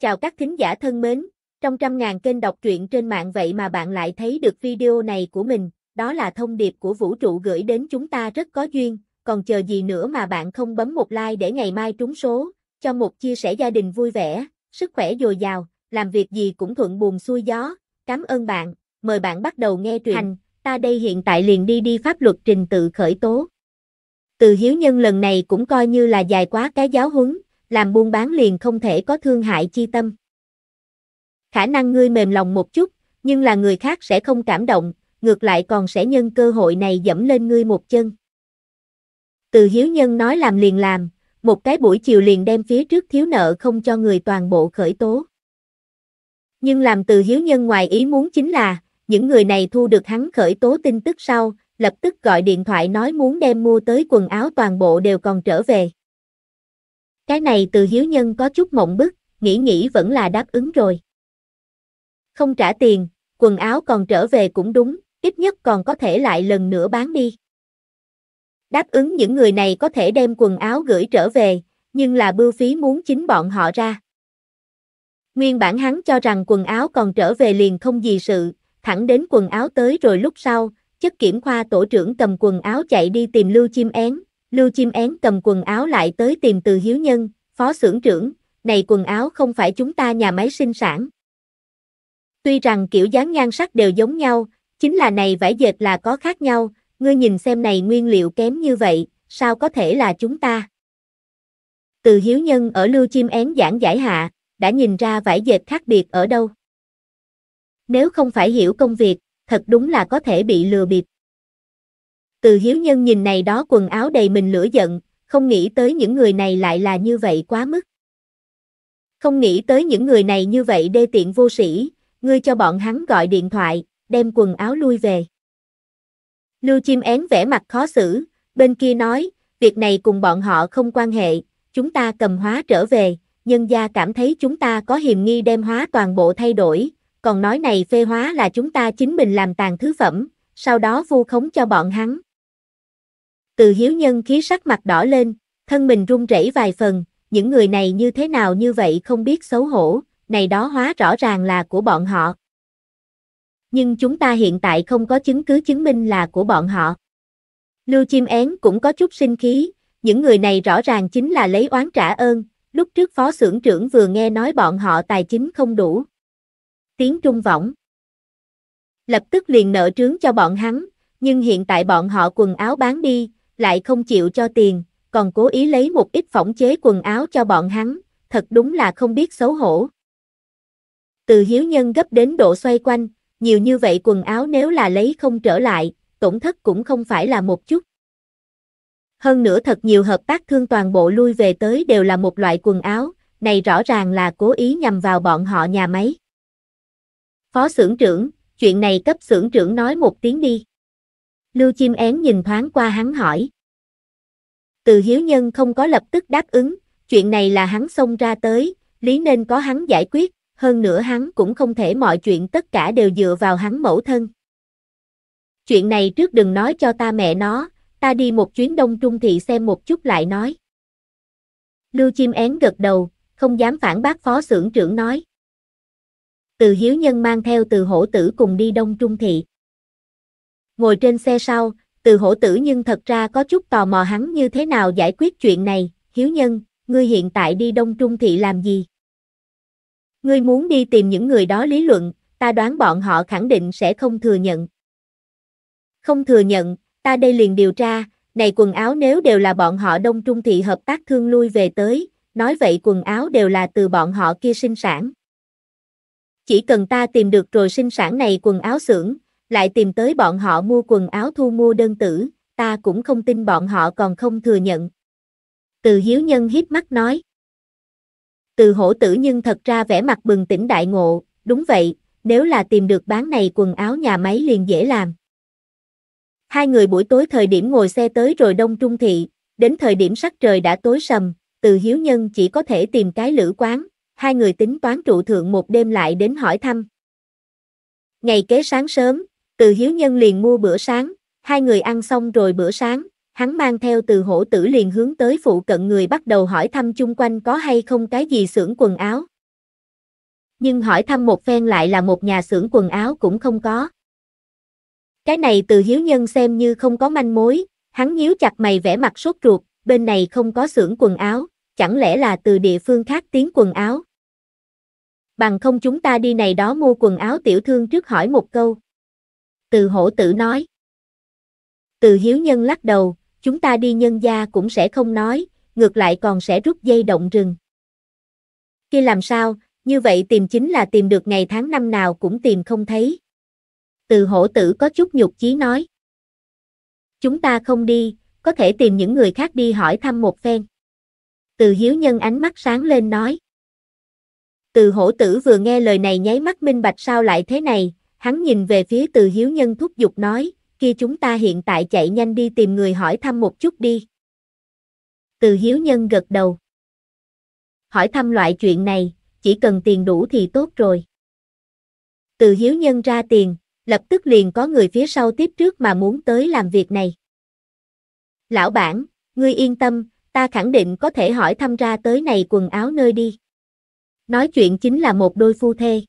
Chào các thính giả thân mến, trong trăm ngàn kênh đọc truyện trên mạng vậy mà bạn lại thấy được video này của mình, đó là thông điệp của vũ trụ gửi đến chúng ta rất có duyên, còn chờ gì nữa mà bạn không bấm một like để ngày mai trúng số, cho một chia sẻ gia đình vui vẻ, sức khỏe dồi dào, làm việc gì cũng thuận buồm xuôi gió, cảm ơn bạn, mời bạn bắt đầu nghe truyện. Hành, ta đây hiện tại liền đi đi pháp luật trình tự khởi tố. Từ hiếu nhân lần này cũng coi như là dài quá cái giáo huấn, làm buôn bán liền không thể có thương hại chi tâm. Khả năng ngươi mềm lòng một chút, nhưng là người khác sẽ không cảm động, ngược lại còn sẽ nhân cơ hội này dẫm lên ngươi một chân. Từ hiếu nhân nói làm liền làm, một cái buổi chiều liền đem phía trước thiếu nợ không cho người toàn bộ khởi tố. Nhưng làm từ hiếu nhân ngoài ý muốn chính là, những người này thu được hắn khởi tố tin tức sau, lập tức gọi điện thoại nói muốn đem mua tới quần áo toàn bộ đều còn trở về. Cái này từ hiếu nhân có chút mộng bức, nghĩ nghĩ vẫn là đáp ứng rồi. Không trả tiền, quần áo còn trở về cũng đúng, ít nhất còn có thể lại lần nữa bán đi. Đáp ứng những người này có thể đem quần áo gửi trở về, nhưng là bưu phí muốn chính bọn họ ra. Nguyên bản hắn cho rằng quần áo còn trở về liền không gì sự, thẳng đến quần áo tới rồi lúc sau, chất kiểm khoa tổ trưởng cầm quần áo chạy đi tìm Lưu Chim Én, Lưu chim én cầm quần áo lại tới tìm từ hiếu nhân, phó xưởng trưởng, này quần áo không phải chúng ta nhà máy sinh sản. Tuy rằng kiểu dáng nhan sắc đều giống nhau, chính là này vải dệt là có khác nhau, ngươi nhìn xem này nguyên liệu kém như vậy, sao có thể là chúng ta? Từ hiếu nhân ở lưu chim én giảng giải hạ, đã nhìn ra vải dệt khác biệt ở đâu. Nếu không phải hiểu công việc, thật đúng là có thể bị lừa bịp. Từ hiếu nhân nhìn này đó quần áo đầy mình lửa giận, không nghĩ tới những người này lại là như vậy quá mức. Không nghĩ tới những người này như vậy đê tiện vô sĩ, ngươi cho bọn hắn gọi điện thoại, đem quần áo lui về. Lưu chim én vẻ mặt khó xử, bên kia nói, việc này cùng bọn họ không quan hệ, chúng ta cầm hóa trở về, nhân gia cảm thấy chúng ta có hiềm nghi đem hóa toàn bộ thay đổi, còn nói này phê hóa là chúng ta chính mình làm tàn thứ phẩm, sau đó vu khống cho bọn hắn. Từ hiếu nhân khí sắc mặt đỏ lên, thân mình run rẩy vài phần, những người này như thế nào như vậy không biết xấu hổ, này đó hóa rõ ràng là của bọn họ. Nhưng chúng ta hiện tại không có chứng cứ chứng minh là của bọn họ. Lưu chim én cũng có chút sinh khí, những người này rõ ràng chính là lấy oán trả ơn, lúc trước phó xưởng trưởng vừa nghe nói bọn họ tài chính không đủ. Tiếng trung vọng, Lập tức liền nợ trướng cho bọn hắn, nhưng hiện tại bọn họ quần áo bán đi, lại không chịu cho tiền, còn cố ý lấy một ít phỏng chế quần áo cho bọn hắn, thật đúng là không biết xấu hổ. Từ hiếu nhân gấp đến độ xoay quanh, nhiều như vậy quần áo nếu là lấy không trở lại, tổn thất cũng không phải là một chút. Hơn nữa thật nhiều hợp tác thương toàn bộ lui về tới đều là một loại quần áo, này rõ ràng là cố ý nhằm vào bọn họ nhà máy. Phó xưởng trưởng, chuyện này cấp xưởng trưởng nói một tiếng đi. Lưu chim én nhìn thoáng qua hắn hỏi. Từ hiếu nhân không có lập tức đáp ứng, chuyện này là hắn xông ra tới, lý nên có hắn giải quyết, hơn nữa hắn cũng không thể mọi chuyện tất cả đều dựa vào hắn mẫu thân. Chuyện này trước đừng nói cho ta mẹ nó, ta đi một chuyến đông trung thị xem một chút lại nói. Lưu chim én gật đầu, không dám phản bác phó xưởng trưởng nói. Từ hiếu nhân mang theo từ hổ tử cùng đi đông trung thị ngồi trên xe sau, từ hổ tử nhưng thật ra có chút tò mò hắn như thế nào giải quyết chuyện này, hiếu nhân, ngươi hiện tại đi Đông Trung Thị làm gì? Ngươi muốn đi tìm những người đó lý luận, ta đoán bọn họ khẳng định sẽ không thừa nhận. Không thừa nhận, ta đây liền điều tra, này quần áo nếu đều là bọn họ Đông Trung Thị hợp tác thương lui về tới, nói vậy quần áo đều là từ bọn họ kia sinh sản. Chỉ cần ta tìm được rồi sinh sản này quần áo xưởng, lại tìm tới bọn họ mua quần áo thu mua đơn tử, ta cũng không tin bọn họ còn không thừa nhận. Từ hiếu nhân hiếp mắt nói. Từ hổ tử nhưng thật ra vẻ mặt bừng tỉnh đại ngộ, đúng vậy, nếu là tìm được bán này quần áo nhà máy liền dễ làm. Hai người buổi tối thời điểm ngồi xe tới rồi đông trung thị, đến thời điểm sắc trời đã tối sầm, từ hiếu nhân chỉ có thể tìm cái lữ quán, hai người tính toán trụ thượng một đêm lại đến hỏi thăm. Ngày kế sáng sớm, từ hiếu nhân liền mua bữa sáng, hai người ăn xong rồi bữa sáng, hắn mang theo từ hổ tử liền hướng tới phụ cận người bắt đầu hỏi thăm chung quanh có hay không cái gì xưởng quần áo. Nhưng hỏi thăm một phen lại là một nhà xưởng quần áo cũng không có. Cái này từ hiếu nhân xem như không có manh mối, hắn nhíu chặt mày vẽ mặt sốt ruột, bên này không có xưởng quần áo, chẳng lẽ là từ địa phương khác tiến quần áo. Bằng không chúng ta đi này đó mua quần áo tiểu thương trước hỏi một câu, từ hổ tử nói. Từ hiếu nhân lắc đầu, chúng ta đi nhân gia cũng sẽ không nói, ngược lại còn sẽ rút dây động rừng. Khi làm sao, như vậy tìm chính là tìm được ngày tháng năm nào cũng tìm không thấy. Từ hổ tử có chút nhục chí nói. Chúng ta không đi, có thể tìm những người khác đi hỏi thăm một phen. Từ hiếu nhân ánh mắt sáng lên nói. Từ hổ tử vừa nghe lời này nháy mắt minh bạch sao lại thế này, Hắn nhìn về phía từ hiếu nhân thúc giục nói, kia chúng ta hiện tại chạy nhanh đi tìm người hỏi thăm một chút đi. Từ hiếu nhân gật đầu. Hỏi thăm loại chuyện này, chỉ cần tiền đủ thì tốt rồi. Từ hiếu nhân ra tiền, lập tức liền có người phía sau tiếp trước mà muốn tới làm việc này. Lão bản, ngươi yên tâm, ta khẳng định có thể hỏi thăm ra tới này quần áo nơi đi. Nói chuyện chính là một đôi phu thê.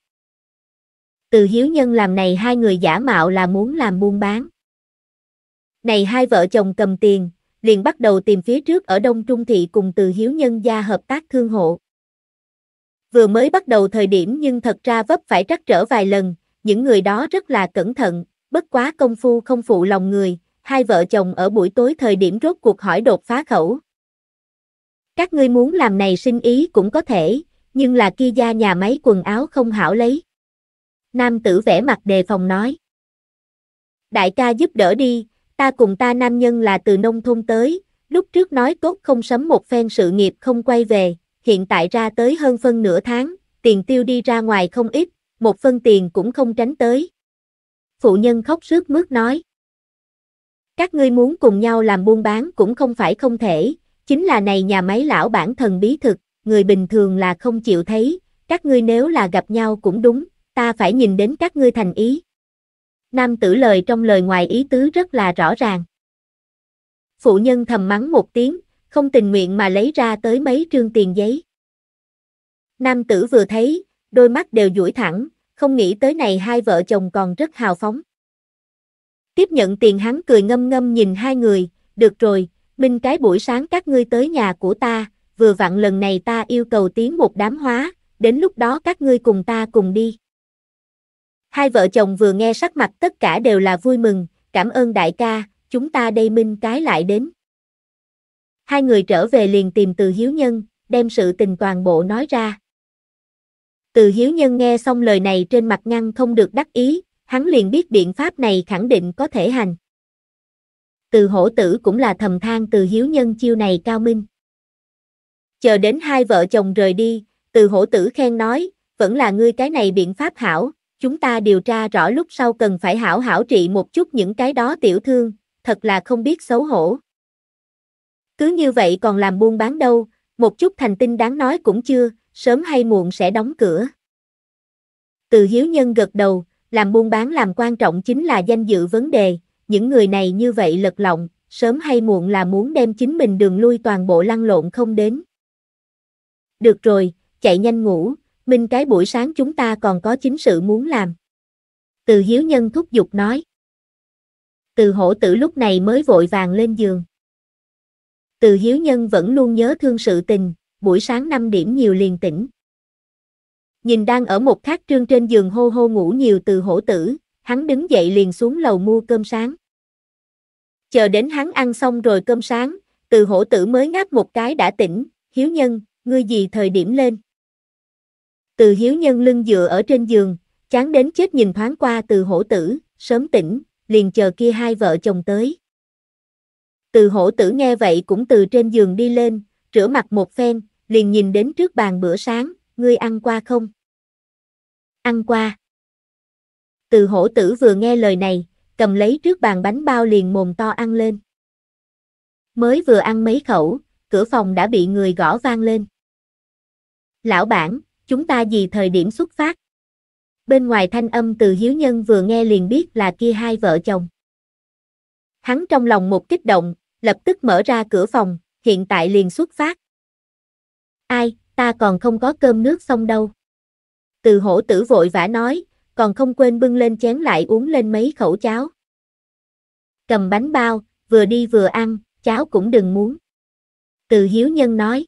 Từ hiếu nhân làm này hai người giả mạo là muốn làm buôn bán. Này hai vợ chồng cầm tiền, liền bắt đầu tìm phía trước ở Đông Trung Thị cùng từ hiếu nhân gia hợp tác thương hộ. Vừa mới bắt đầu thời điểm nhưng thật ra vấp phải trắc trở vài lần, những người đó rất là cẩn thận, bất quá công phu không phụ lòng người, hai vợ chồng ở buổi tối thời điểm rốt cuộc hỏi đột phá khẩu. Các ngươi muốn làm này sinh ý cũng có thể, nhưng là kia gia nhà máy quần áo không hảo lấy nam tử vẻ mặt đề phòng nói. Đại ca giúp đỡ đi, ta cùng ta nam nhân là từ nông thôn tới, lúc trước nói tốt không sấm một phen sự nghiệp không quay về, hiện tại ra tới hơn phân nửa tháng, tiền tiêu đi ra ngoài không ít, một phân tiền cũng không tránh tới. Phụ nhân khóc rước mướt nói. Các ngươi muốn cùng nhau làm buôn bán cũng không phải không thể, chính là này nhà máy lão bản thần bí thực, người bình thường là không chịu thấy, các ngươi nếu là gặp nhau cũng đúng, ta phải nhìn đến các ngươi thành ý. Nam tử lời trong lời ngoài ý tứ rất là rõ ràng. Phụ nhân thầm mắng một tiếng, không tình nguyện mà lấy ra tới mấy trương tiền giấy. Nam tử vừa thấy, đôi mắt đều duỗi thẳng, không nghĩ tới này hai vợ chồng còn rất hào phóng. Tiếp nhận tiền hắn cười ngâm ngâm nhìn hai người, được rồi, minh cái buổi sáng các ngươi tới nhà của ta, vừa vặn lần này ta yêu cầu tiến một đám hóa, đến lúc đó các ngươi cùng ta cùng đi. Hai vợ chồng vừa nghe sắc mặt tất cả đều là vui mừng, cảm ơn đại ca, chúng ta đây minh cái lại đến. Hai người trở về liền tìm từ hiếu nhân, đem sự tình toàn bộ nói ra. Từ hiếu nhân nghe xong lời này trên mặt ngăn không được đắc ý, hắn liền biết biện pháp này khẳng định có thể hành. Từ hổ tử cũng là thầm than từ hiếu nhân chiêu này cao minh. Chờ đến hai vợ chồng rời đi, từ hổ tử khen nói, vẫn là ngươi cái này biện pháp hảo, chúng ta điều tra rõ lúc sau cần phải hảo hảo trị một chút những cái đó tiểu thương, thật là không biết xấu hổ. Cứ như vậy còn làm buôn bán đâu, một chút thành tinh đáng nói cũng chưa, sớm hay muộn sẽ đóng cửa. Từ hiếu nhân gật đầu, làm buôn bán làm quan trọng chính là danh dự vấn đề, những người này như vậy lật lọng, sớm hay muộn là muốn đem chính mình đường lui toàn bộ lăn lộn không đến. Được rồi, chạy nhanh ngủ, Minh cái buổi sáng chúng ta còn có chính sự muốn làm. Từ hiếu nhân thúc giục nói. Từ hổ tử lúc này mới vội vàng lên giường. Từ hiếu nhân vẫn luôn nhớ thương sự tình, buổi sáng 5 điểm nhiều liền tỉnh. Nhìn đang ở một khát trương trên giường hô hô ngủ nhiều từ hổ tử, hắn đứng dậy liền xuống lầu mua cơm sáng. Chờ đến hắn ăn xong rồi cơm sáng, từ hổ tử mới ngáp một cái đã tỉnh, hiếu nhân, ngươi gì thời điểm lên. Từ hiếu nhân lưng dựa ở trên giường, chán đến chết nhìn thoáng qua từ hổ tử, sớm tỉnh, liền chờ kia hai vợ chồng tới. Từ hổ tử nghe vậy cũng từ trên giường đi lên, rửa mặt một phen, liền nhìn đến trước bàn bữa sáng, ngươi ăn qua không? Ăn qua. Từ hổ tử vừa nghe lời này, cầm lấy trước bàn bánh bao liền mồm to ăn lên. Mới vừa ăn mấy khẩu, cửa phòng đã bị người gõ vang lên. Lão bản, chúng ta gì thời điểm xuất phát. Bên ngoài thanh âm từ hiếu nhân vừa nghe liền biết là kia hai vợ chồng. Hắn trong lòng một kích động, lập tức mở ra cửa phòng, hiện tại liền xuất phát. Ai, ta còn không có cơm nước xong đâu. Từ hổ tử vội vã nói, còn không quên bưng lên chén lại uống lên mấy khẩu cháo. Cầm bánh bao, vừa đi vừa ăn, cháo cũng đừng muốn. Từ hiếu nhân nói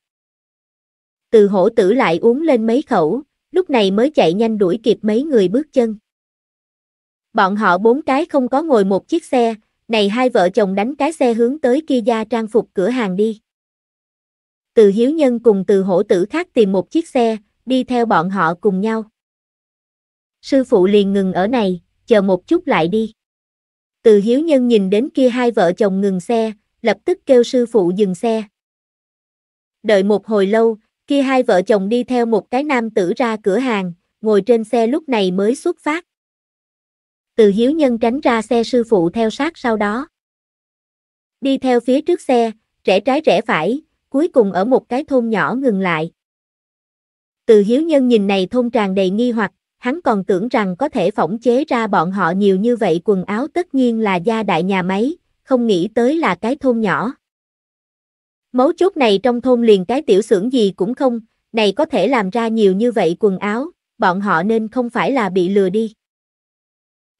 từ hổ tử lại uống lên mấy khẩu, lúc này mới chạy nhanh đuổi kịp mấy người bước chân. Bọn họ bốn cái không có ngồi một chiếc xe, này hai vợ chồng đánh cái xe hướng tới kia gia trang phục cửa hàng đi. Từ hiếu nhân cùng từ hổ tử khác tìm một chiếc xe, đi theo bọn họ cùng nhau. Sư phụ liền ngừng ở này, chờ một chút lại đi. Từ hiếu nhân nhìn đến kia hai vợ chồng ngừng xe, lập tức kêu sư phụ dừng xe. Đợi một hồi lâu, khi hai vợ chồng đi theo một cái nam tử ra cửa hàng, ngồi trên xe lúc này mới xuất phát. Từ hiếu nhân tránh ra xe sư phụ theo sát sau đó. Đi theo phía trước xe, rẽ trái rẽ phải, cuối cùng ở một cái thôn nhỏ ngừng lại. Từ hiếu nhân nhìn này thôn tràn đầy nghi hoặc, hắn còn tưởng rằng có thể phỏng chế ra bọn họ nhiều như vậy quần áo tất nhiên là gia đại nhà máy, không nghĩ tới là cái thôn nhỏ. Mấu chốt này trong thôn liền cái tiểu xưởng gì cũng không, này có thể làm ra nhiều như vậy quần áo, bọn họ nên không phải là bị lừa đi.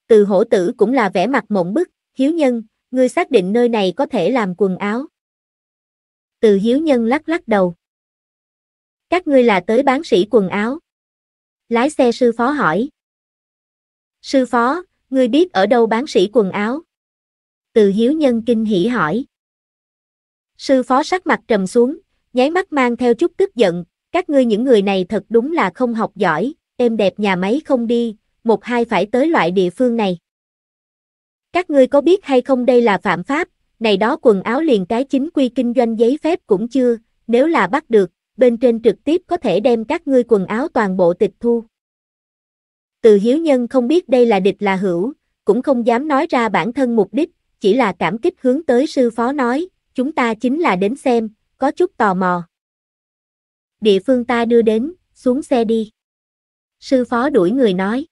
Từ hổ tử cũng là vẻ mặt mộng bức, hiếu nhân, ngươi xác định nơi này có thể làm quần áo. Từ hiếu nhân lắc lắc đầu. Các ngươi là tới bán sĩ quần áo. Lái xe sư phó hỏi. Sư phó, ngươi biết ở đâu bán sĩ quần áo? Từ hiếu nhân kinh hỉ hỏi. Sư phó sắc mặt trầm xuống, nháy mắt mang theo chút tức giận, các ngươi những người này thật đúng là không học giỏi, êm đẹp nhà máy không đi, một hai phải tới loại địa phương này. Các ngươi có biết hay không đây là phạm pháp, này đó quần áo liền cái chính quy kinh doanh giấy phép cũng chưa, nếu là bắt được, bên trên trực tiếp có thể đem các ngươi quần áo toàn bộ tịch thu. Từ hiếu nhân không biết đây là địch là hữu, cũng không dám nói ra bản thân mục đích, chỉ là cảm kích hướng tới sư phó nói, chúng ta chính là đến xem, có chút tò mò. Địa phương ta đưa đến, xuống xe đi. Sư phó đuổi người nói.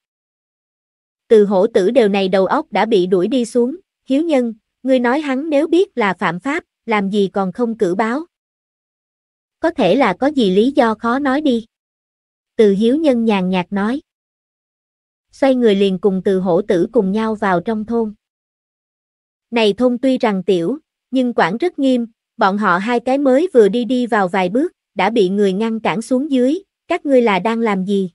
Từ hổ tử đều này đầu óc đã bị đuổi đi xuống, hiếu nhân, ngươi nói hắn nếu biết là phạm pháp, làm gì còn không cử báo. Có thể là có gì lý do khó nói đi. Từ hiếu nhân nhàn nhạt nói. Xoay người liền cùng từ hổ tử cùng nhau vào trong thôn. Này thôn tuy rằng tiểu, nhưng quản rất nghiêm, bọn họ hai cái mới vừa đi đi vào vài bước, đã bị người ngăn cản xuống dưới, các ngươi là đang làm gì?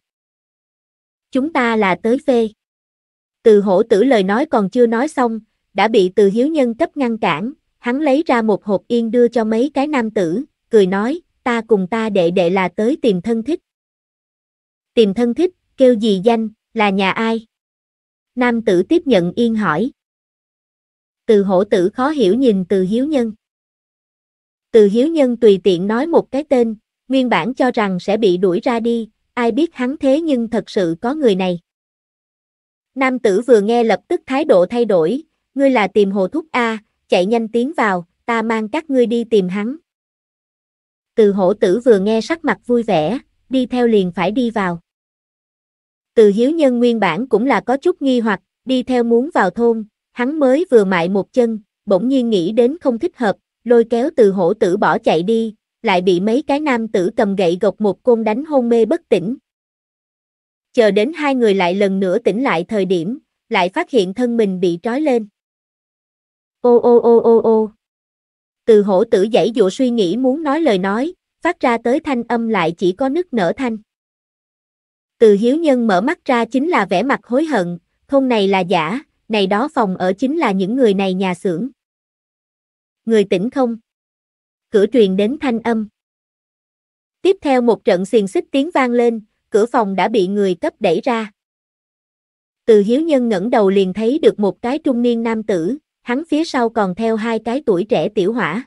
Chúng ta là tới phê. Từ hổ tử lời nói còn chưa nói xong, đã bị từ hiếu nhân cấp ngăn cản, hắn lấy ra một hộp yên đưa cho mấy cái nam tử, cười nói, ta cùng ta đệ đệ là tới tìm thân thích. Tìm thân thích, kêu gì danh, là nhà ai? Nam tử tiếp nhận yên hỏi từ hổ tử khó hiểu nhìn từ hiếu nhân. Từ hiếu nhân tùy tiện nói một cái tên, nguyên bản cho rằng sẽ bị đuổi ra đi, ai biết hắn thế nhưng thật sự có người này. Nam tử vừa nghe lập tức thái độ thay đổi, ngươi là tìm hồ thúc A, chạy nhanh tiến vào, ta mang các ngươi đi tìm hắn. Từ hổ tử vừa nghe sắc mặt vui vẻ, đi theo liền phải đi vào. Từ hiếu nhân nguyên bản cũng là có chút nghi hoặc, đi theo muốn vào thôn, Hắn mới vừa mại một chân, bỗng nhiên nghĩ đến không thích hợp, lôi kéo từ hổ tử bỏ chạy đi, lại bị mấy cái nam tử cầm gậy gộc một côn đánh hôn mê bất tỉnh. Chờ đến hai người lại lần nữa tỉnh lại thời điểm, lại phát hiện thân mình bị trói lên. Ô ô ô ô ô. Từ hổ tử dãy dụ suy nghĩ muốn nói lời nói, phát ra tới thanh âm lại chỉ có nức nở thanh. Từ hiếu nhân mở mắt ra chính là vẻ mặt hối hận, thôn này là giả, này đó phòng ở chính là những người này nhà xưởng. Người tỉnh không? Cửa truyền đến thanh âm. Tiếp theo một trận xiềng xích tiếng vang lên, cửa phòng đã bị người cấp đẩy ra. Từ hiếu nhân ngẩng đầu liền thấy được một cái trung niên nam tử, hắn phía sau còn theo hai cái tuổi trẻ tiểu hỏa.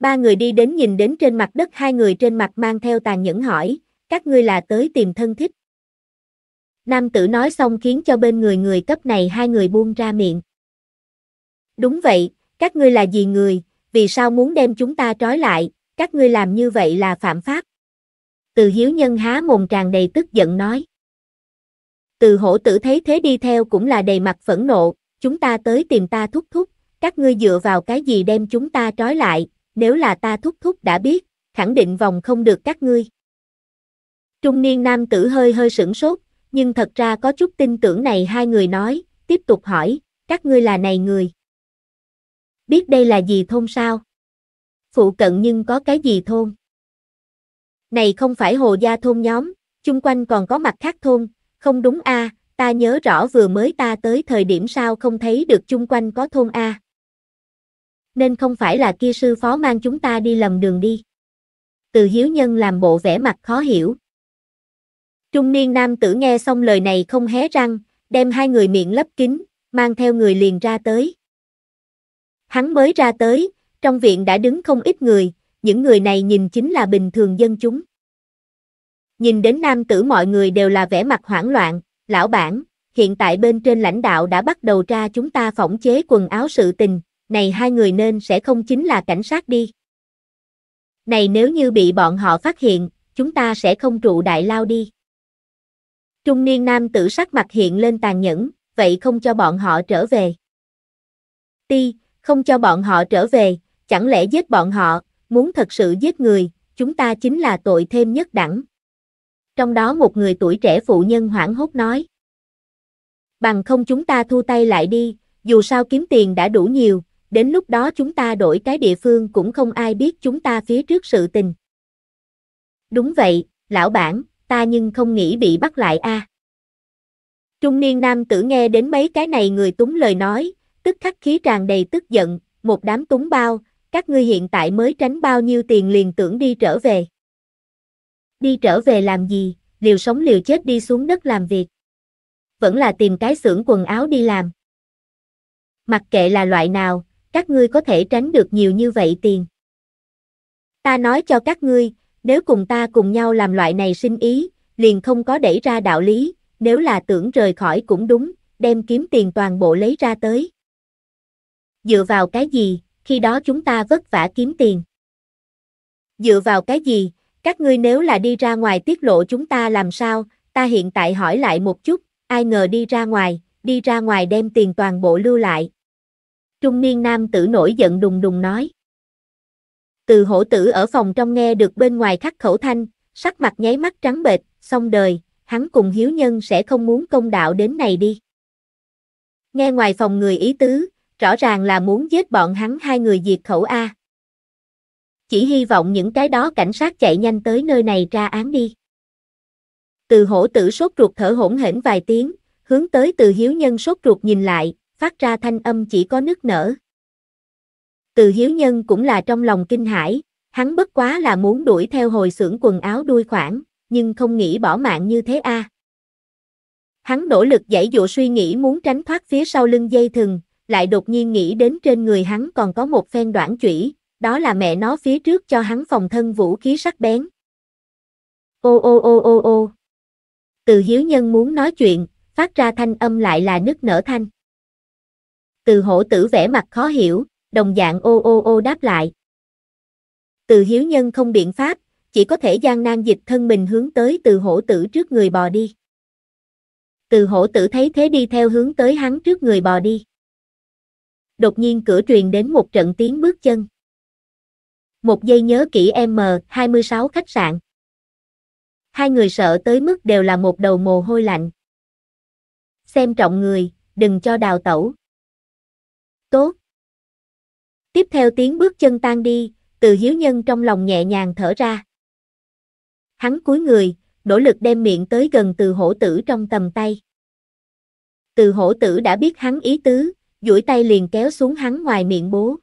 Ba người đi đến nhìn đến trên mặt đất hai người trên mặt mang theo tàn nhẫn hỏi, các ngươi là tới tìm thân thích. Nam tử nói xong khiến cho bên người người cấp này hai người buông ra miệng. Đúng vậy, các ngươi là gì người, vì sao muốn đem chúng ta trói lại, các ngươi làm như vậy là phạm pháp. Từ hiếu nhân há mồm tràn đầy tức giận nói. Từ hổ tử thấy thế đi theo cũng là đầy mặt phẫn nộ, chúng ta tới tìm ta thúc thúc, các ngươi dựa vào cái gì đem chúng ta trói lại, nếu là ta thúc thúc đã biết, khẳng định vòng không được các ngươi. Trung niên nam tử hơi hơi sửng sốt, nhưng thật ra có chút tin tưởng này hai người nói, tiếp tục hỏi, các ngươi là này người. Biết đây là gì thôn sao? Phụ cận nhưng có cái gì thôn? Này không phải hồ gia thôn nhóm, chung quanh còn có mặt khác thôn, không đúng a ta nhớ rõ vừa mới ta tới thời điểm sao không thấy được chung quanh có thôn a Nên không phải là kia sư phó mang chúng ta đi lầm đường đi. Từ hiếu nhân làm bộ vẻ mặt khó hiểu, Trung niên nam tử nghe xong lời này không hé răng, đem hai người miệng lấp kín, mang theo người liền ra tới. Hắn mới ra tới, trong viện đã đứng không ít người, những người này nhìn chính là bình thường dân chúng. Nhìn đến nam tử mọi người đều là vẻ mặt hoảng loạn, lão bản, hiện tại bên trên lãnh đạo đã bắt đầu ra chúng ta phỏng chế quần áo sự tình, này hai người nên sẽ không chính là cảnh sát đi. Này nếu như bị bọn họ phát hiện, chúng ta sẽ không trụ đại lao đi. Trung niên nam tử sắc mặt hiện lên tàn nhẫn, vậy không cho bọn họ trở về. Ti, không cho bọn họ trở về, chẳng lẽ giết bọn họ, muốn thật sự giết người, chúng ta chính là tội thêm nhất đẳng. Trong đó một người tuổi trẻ phụ nhân hoảng hốt nói. Bằng không chúng ta thu tay lại đi, dù sao kiếm tiền đã đủ nhiều, đến lúc đó chúng ta đổi cái địa phương cũng không ai biết chúng ta phía trước sự tình. Đúng vậy, lão bản, ta nhưng không nghĩ bị bắt lại a. À. Trung niên nam tử nghe đến mấy cái này người túng lời nói, tức khắc khí tràn đầy tức giận, một đám túng bao, các ngươi hiện tại mới tránh bao nhiêu tiền liền tưởng đi trở về. Đi trở về làm gì, liều sống liều chết đi xuống đất làm việc. Vẫn là tìm cái xưởng quần áo đi làm. Mặc kệ là loại nào, các ngươi có thể tránh được nhiều như vậy tiền. Ta nói cho các ngươi, nếu cùng ta cùng nhau làm loại này sinh ý, liền không có đẩy ra đạo lý, nếu là tưởng rời khỏi cũng đúng, đem kiếm tiền toàn bộ lấy ra tới. Dựa vào cái gì, khi đó chúng ta vất vả kiếm tiền. Dựa vào cái gì, các ngươi nếu là đi ra ngoài tiết lộ chúng ta làm sao, ta hiện tại hỏi lại một chút, ai ngờ đi ra ngoài, đi ra ngoài đem tiền toàn bộ lưu lại. Trung niên nam tử nổi giận đùng đùng nói. Từ hổ tử ở phòng trong nghe được bên ngoài khắc khẩu thanh, sắc mặt nháy mắt trắng bệch, xong đời, hắn cùng hiếu nhân sẽ không muốn công đạo đến này đi. Nghe ngoài phòng người ý tứ, rõ ràng là muốn giết bọn hắn hai người diệt khẩu A. Chỉ hy vọng những cái đó cảnh sát chạy nhanh tới nơi này ra án đi. Từ hổ tử sốt ruột thở hỗn hển vài tiếng, hướng tới từ hiếu nhân sốt ruột nhìn lại, phát ra thanh âm chỉ có nước nở. Từ hiếu nhân cũng là trong lòng kinh hãi, hắn bất quá là muốn đuổi theo hồi xưởng quần áo đuôi khoảng, nhưng không nghĩ bỏ mạng như thế a. Hắn nỗ lực giải dụ suy nghĩ muốn tránh thoát phía sau lưng dây thừng, lại đột nhiên nghĩ đến trên người hắn còn có một phen đoạn chủy, đó là mẹ nó phía trước cho hắn phòng thân vũ khí sắc bén. Ô ô ô ô ô. Từ hiếu nhân muốn nói chuyện, phát ra thanh âm lại là nức nở thanh. Từ hổ tử vẻ mặt khó hiểu, đồng dạng ô ô ô đáp lại. Từ hiếu nhân không biện pháp, chỉ có thể gian nan dịch thân mình hướng tới từ hổ tử trước người bò đi. Từ hổ tử thấy thế đi theo hướng tới hắn trước người bò đi. Đột nhiên cửa truyền đến một trận tiếng bước chân. Một giây nhớ kỹ M26 khách sạn. Hai người sợ tới mức đều là một đầu mồ hôi lạnh. Xem trọng người, đừng cho đào tẩu. Tốt. Tiếp theo tiếng bước chân tan đi, từ hiếu nhân trong lòng nhẹ nhàng thở ra. Hắn cúi người, nỗ lực đem miệng tới gần từ hổ tử trong tầm tay. Từ hổ tử đã biết hắn ý tứ, duỗi tay liền kéo xuống hắn ngoài miệng bố.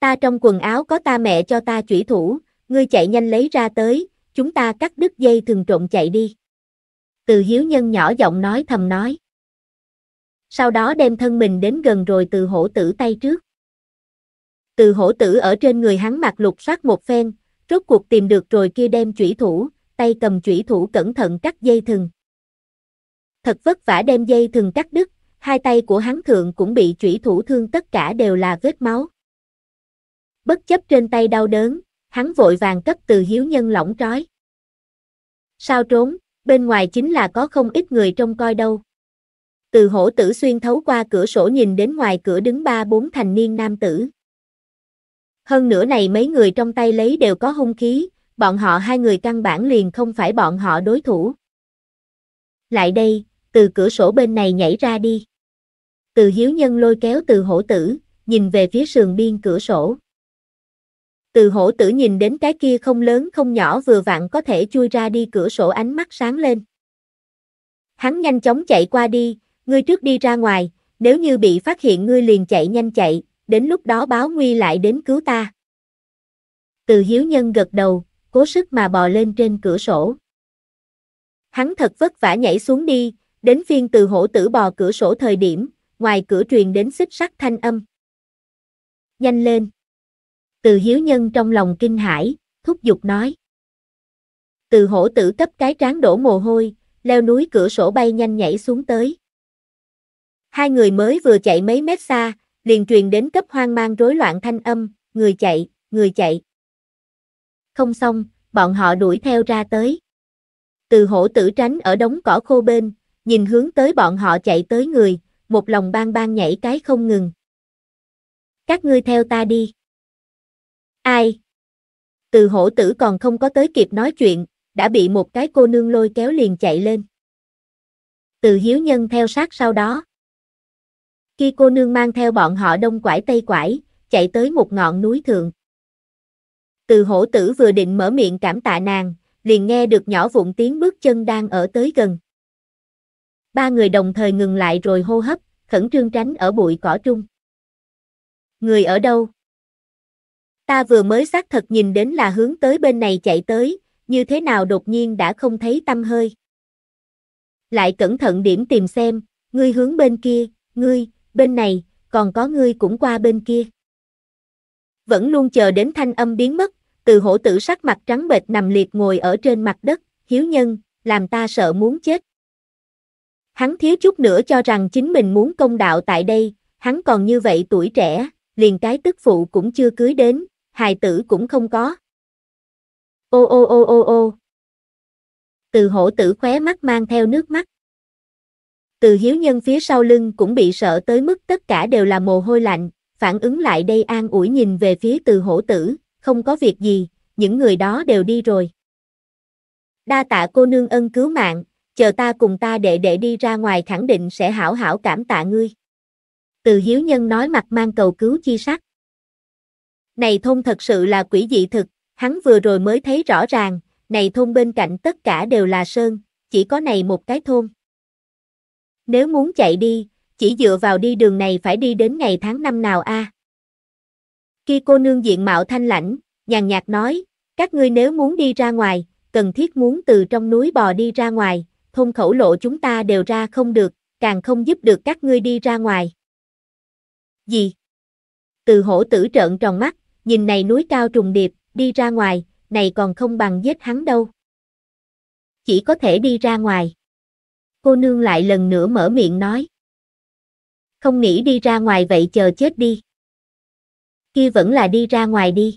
Ta trong quần áo có ta mẹ cho ta chủy thủ, ngươi chạy nhanh lấy ra tới, chúng ta cắt đứt dây thường trộn chạy đi. Từ hiếu nhân nhỏ giọng nói thầm nói. Sau đó đem thân mình đến gần rồi từ hổ tử tay trước. Từ hổ tử ở trên người hắn mặc lục soát một phen, rốt cuộc tìm được rồi kia đem chủy thủ, tay cầm chủy thủ cẩn thận cắt dây thừng. Thật vất vả đem dây thừng cắt đứt, hai tay của hắn thượng cũng bị chủy thủ thương tất cả đều là vết máu. Bất chấp trên tay đau đớn, hắn vội vàng cấp từ hiếu nhân lỏng trói. Sao trốn, bên ngoài chính là có không ít người trông coi đâu. Từ hổ tử xuyên thấu qua cửa sổ nhìn đến ngoài cửa đứng ba bốn thành niên nam tử. Hơn nữa này mấy người trong tay lấy đều có hung khí, bọn họ hai người căn bản liền không phải bọn họ đối thủ. Lại đây, từ cửa sổ bên này nhảy ra đi. Từ hiếu nhân lôi kéo từ hổ tử, nhìn về phía sườn biên cửa sổ. Từ hổ tử nhìn đến cái kia không lớn không nhỏ vừa vặn có thể chui ra đi cửa sổ ánh mắt sáng lên. Hắn nhanh chóng chạy qua đi, ngươi trước đi ra ngoài, nếu như bị phát hiện ngươi liền chạy nhanh chạy, đến lúc đó báo nguy lại đến cứu ta. Từ hiếu nhân gật đầu, cố sức mà bò lên trên cửa sổ. Hắn thật vất vả nhảy xuống đi, đến phiên từ hổ tử bò cửa sổ thời điểm, ngoài cửa truyền đến xích sắc thanh âm. Nhanh lên! Từ hiếu nhân trong lòng kinh hãi, thúc giục nói. Từ hổ tử cấp cái trán đổ mồ hôi, leo núi cửa sổ bay nhanh nhảy xuống tới. Hai người mới vừa chạy mấy mét xa, liền truyền đến cấp hoang mang rối loạn thanh âm, người chạy, người chạy. Không xong, bọn họ đuổi theo ra tới. Từ hổ tử tránh ở đống cỏ khô bên, nhìn hướng tới bọn họ chạy tới người, một lòng bang bang nhảy cái không ngừng. Các ngươi theo ta đi. Ai? Từ hổ tử còn không có tới kịp nói chuyện, đã bị một cái cô nương lôi kéo liền chạy lên. Từ hiếu nhân theo sát sau đó. Khi cô nương mang theo bọn họ đông quải tây quải, chạy tới một ngọn núi thượng. Từ hổ tử vừa định mở miệng cảm tạ nàng, liền nghe được nhỏ vụn tiếng bước chân đang ở tới gần. Ba người đồng thời ngừng lại rồi hô hấp, khẩn trương tránh ở bụi cỏ trung. Người ở đâu? Ta vừa mới xác thật nhìn đến là hướng tới bên này chạy tới, như thế nào đột nhiên đã không thấy tâm hơi. Lại cẩn thận điểm tìm xem, ngươi hướng bên kia, ngươi, bên này, còn có ngươi cũng qua bên kia. Vẫn luôn chờ đến thanh âm biến mất, từ hổ tử sắc mặt trắng bệch nằm liệt ngồi ở trên mặt đất, hiếu nhân, làm ta sợ muốn chết. Hắn thiếu chút nữa cho rằng chính mình muốn công đạo tại đây, hắn còn như vậy tuổi trẻ, liền cái tức phụ cũng chưa cưới đến, hài tử cũng không có. Ô ô ô ô ô. Từ hổ tử khóe mắt mang theo nước mắt. Từ hiếu nhân phía sau lưng cũng bị sợ tới mức tất cả đều là mồ hôi lạnh, phản ứng lại đây an ủi nhìn về phía từ hổ tử, không có việc gì, những người đó đều đi rồi. Đa tạ cô nương ân cứu mạng, chờ ta cùng ta đệ đệ đi ra ngoài khẳng định sẽ hảo hảo cảm tạ ngươi. Từ hiếu nhân nói mặt mang cầu cứu chi sắc. Này thôn thật sự là quỷ dị thực, hắn vừa rồi mới thấy rõ ràng, này thôn bên cạnh tất cả đều là sơn, chỉ có này một cái thôn. Nếu muốn chạy đi, chỉ dựa vào đi đường này phải đi đến ngày tháng năm nào a? À? Khi cô nương diện mạo thanh lãnh, nhàn nhạt nói, các ngươi nếu muốn đi ra ngoài, cần thiết muốn từ trong núi bò đi ra ngoài, thôn khẩu lộ chúng ta đều ra không được, càng không giúp được các ngươi đi ra ngoài. Gì? Từ hổ tử trợn tròn mắt, nhìn này núi cao trùng điệp, đi ra ngoài, này còn không bằng giết hắn đâu. Chỉ có thể đi ra ngoài cô nương lại lần nữa mở miệng nói. Không nghĩ đi ra ngoài vậy chờ chết đi. Kia vẫn là đi ra ngoài đi.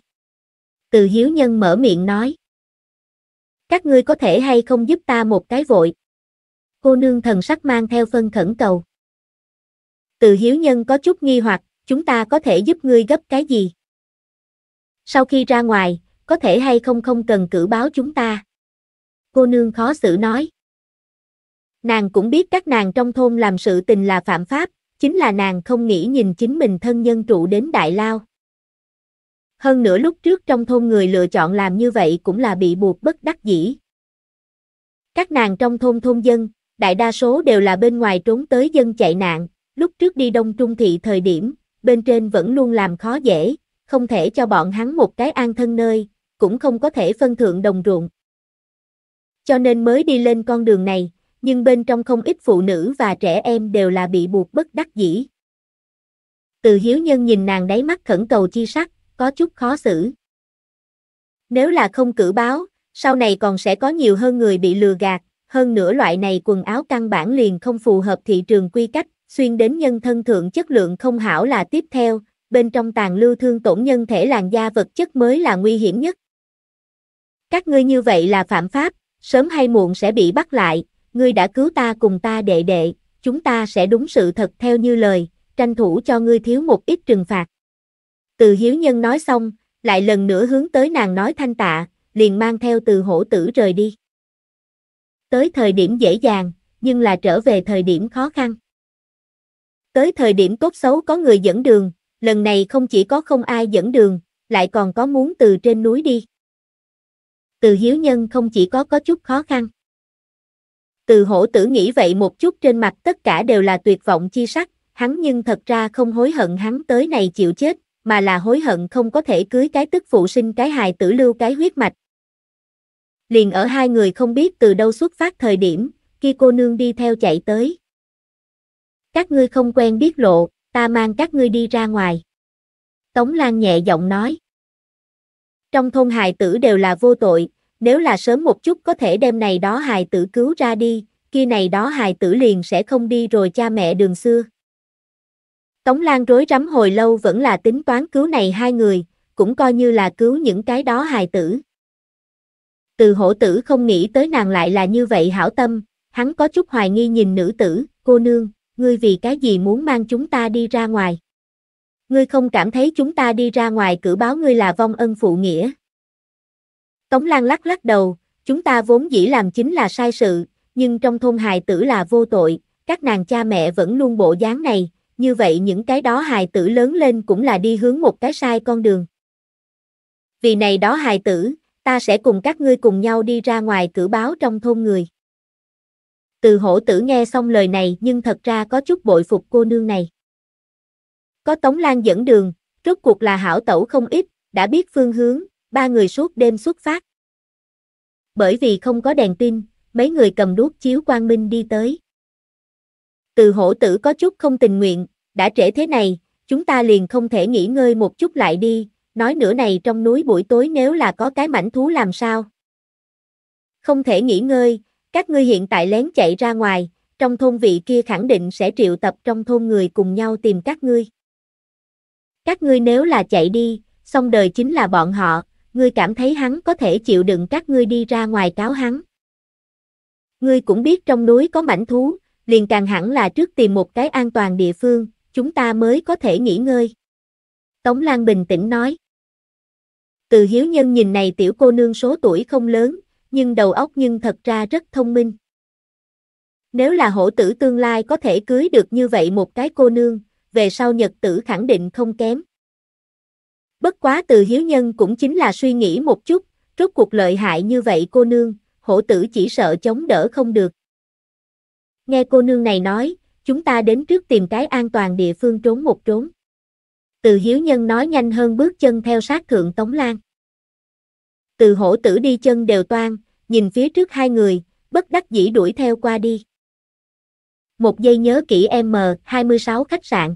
Từ hiếu nhân mở miệng nói. Các ngươi có thể hay không giúp ta một cái vội. Cô nương thần sắc mang theo phân khẩn cầu. Từ hiếu nhân có chút nghi hoặc, chúng ta có thể giúp ngươi gấp cái gì? Sau khi ra ngoài, có thể hay không không cần cử báo chúng ta. Cô nương khó xử nói. Nàng cũng biết các nàng trong thôn làm sự tình là phạm pháp, chính là nàng không nghĩ nhìn chính mình thân nhân trụ đến đại lao. Hơn nữa lúc trước trong thôn người lựa chọn làm như vậy cũng là bị buộc bất đắc dĩ. Các nàng trong thôn thôn dân, đại đa số đều là bên ngoài trốn tới dân chạy nạn, lúc trước đi đông trung thị thời điểm, bên trên vẫn luôn làm khó dễ, không thể cho bọn hắn một cái an thân nơi, cũng không có thể phân thượng đồng ruộng. Cho nên mới đi lên con đường này nhưng bên trong không ít phụ nữ và trẻ em đều là bị buộc bất đắc dĩ. Từ hiếu nhân nhìn nàng đáy mắt khẩn cầu chi sắc, có chút khó xử. Nếu là không cử báo, sau này còn sẽ có nhiều hơn người bị lừa gạt, hơn nữa loại này quần áo căn bản liền không phù hợp thị trường quy cách, xuyên đến nhân thân thượng chất lượng không hảo là tiếp theo, bên trong tàn lưu thương tổn nhân thể làn da vật chất mới là nguy hiểm nhất. Các ngươi như vậy là phạm pháp, sớm hay muộn sẽ bị bắt lại, ngươi đã cứu ta cùng ta đệ đệ, chúng ta sẽ đúng sự thật theo như lời, tranh thủ cho ngươi thiếu một ít trừng phạt. Từ hiếu nhân nói xong, lại lần nữa hướng tới nàng nói thanh tạ, liền mang theo từ hổ tử rời đi. Tới thời điểm dễ dàng, nhưng là trở về thời điểm khó khăn. Tới thời điểm tốt xấu có người dẫn đường, lần này không chỉ có không ai dẫn đường, lại còn có muốn từ trên núi đi. Từ hiếu nhân không chỉ có có chút khó khăn. Từ hổ tử nghĩ vậy một chút trên mặt tất cả đều là tuyệt vọng chi sắc, hắn nhưng thật ra không hối hận hắn tới này chịu chết, mà là hối hận không có thể cưới cái tức phụ sinh cái hài tử lưu cái huyết mạch. Liền ở hai người không biết từ đâu xuất phát thời điểm, khi cô nương đi theo chạy tới. Các ngươi không quen biết lộ, ta mang các ngươi đi ra ngoài. Tống Lan nhẹ giọng nói. Trong thôn hài tử đều là vô tội, nếu là sớm một chút có thể đem này đó hài tử cứu ra đi, kia này đó hài tử liền sẽ không đi rồi cha mẹ đường xưa. Tống Lan rối rắm hồi lâu vẫn là tính toán cứu này hai người, cũng coi như là cứu những cái đó hài tử. Từ hổ tử không nghĩ tới nàng lại là như vậy hảo tâm, hắn có chút hoài nghi nhìn nữ tử, cô nương, ngươi vì cái gì muốn mang chúng ta đi ra ngoài. Ngươi không cảm thấy chúng ta đi ra ngoài cử báo ngươi là vong ân phụ nghĩa. Tống Lan lắc lắc đầu, chúng ta vốn dĩ làm chính là sai sự, nhưng trong thôn hài tử là vô tội, các nàng cha mẹ vẫn luôn bộ dáng này, như vậy những cái đó hài tử lớn lên cũng là đi hướng một cái sai con đường. Vì này đó hài tử, ta sẽ cùng các ngươi cùng nhau đi ra ngoài cử báo trong thôn người. Từ hổ tử nghe xong lời này nhưng thật ra có chút bội phục cô nương này. Có Tống Lan dẫn đường, rốt cuộc là hảo tẩu không ít, đã biết phương hướng, ba người suốt đêm xuất phát. Bởi vì không có đèn pin, mấy người cầm đuốc chiếu quang minh đi tới. Từ hổ tử có chút không tình nguyện, đã trễ thế này, chúng ta liền không thể nghỉ ngơi một chút lại đi, nói nửa này trong núi buổi tối nếu là có cái mảnh thú làm sao. Không thể nghỉ ngơi, các ngươi hiện tại lén chạy ra ngoài, trong thôn vị kia khẳng định sẽ triệu tập trong thôn người cùng nhau tìm các ngươi. Các ngươi nếu là chạy đi, xong đời chính là bọn họ, ngươi cảm thấy hắn có thể chịu đựng các ngươi đi ra ngoài cáo hắn. Ngươi cũng biết trong núi có mảnh thú, liền càng hẳn là trước tìm một cái an toàn địa phương, chúng ta mới có thể nghỉ ngơi. Tống Lan bình tĩnh nói. Từ hiếu nhân nhìn này tiểu cô nương số tuổi không lớn, nhưng đầu óc nhưng thật ra rất thông minh. Nếu là hổ tử tương lai có thể cưới được như vậy một cái cô nương, về sau nhật tử khẳng định không kém. Bất quá từ hiếu nhân cũng chính là suy nghĩ một chút, rốt cuộc lợi hại như vậy cô nương, hổ tử chỉ sợ chống đỡ không được. Nghe cô nương này nói, chúng ta đến trước tìm cái an toàn địa phương trốn một trốn. Từ hiếu nhân nói nhanh hơn bước chân theo sát thượng Tống Lan. Từ hổ tử đi chân đều toan, nhìn phía trước hai người, bất đắc dĩ đuổi theo qua đi. Một giây nhớ kỹ M26 khách sạn.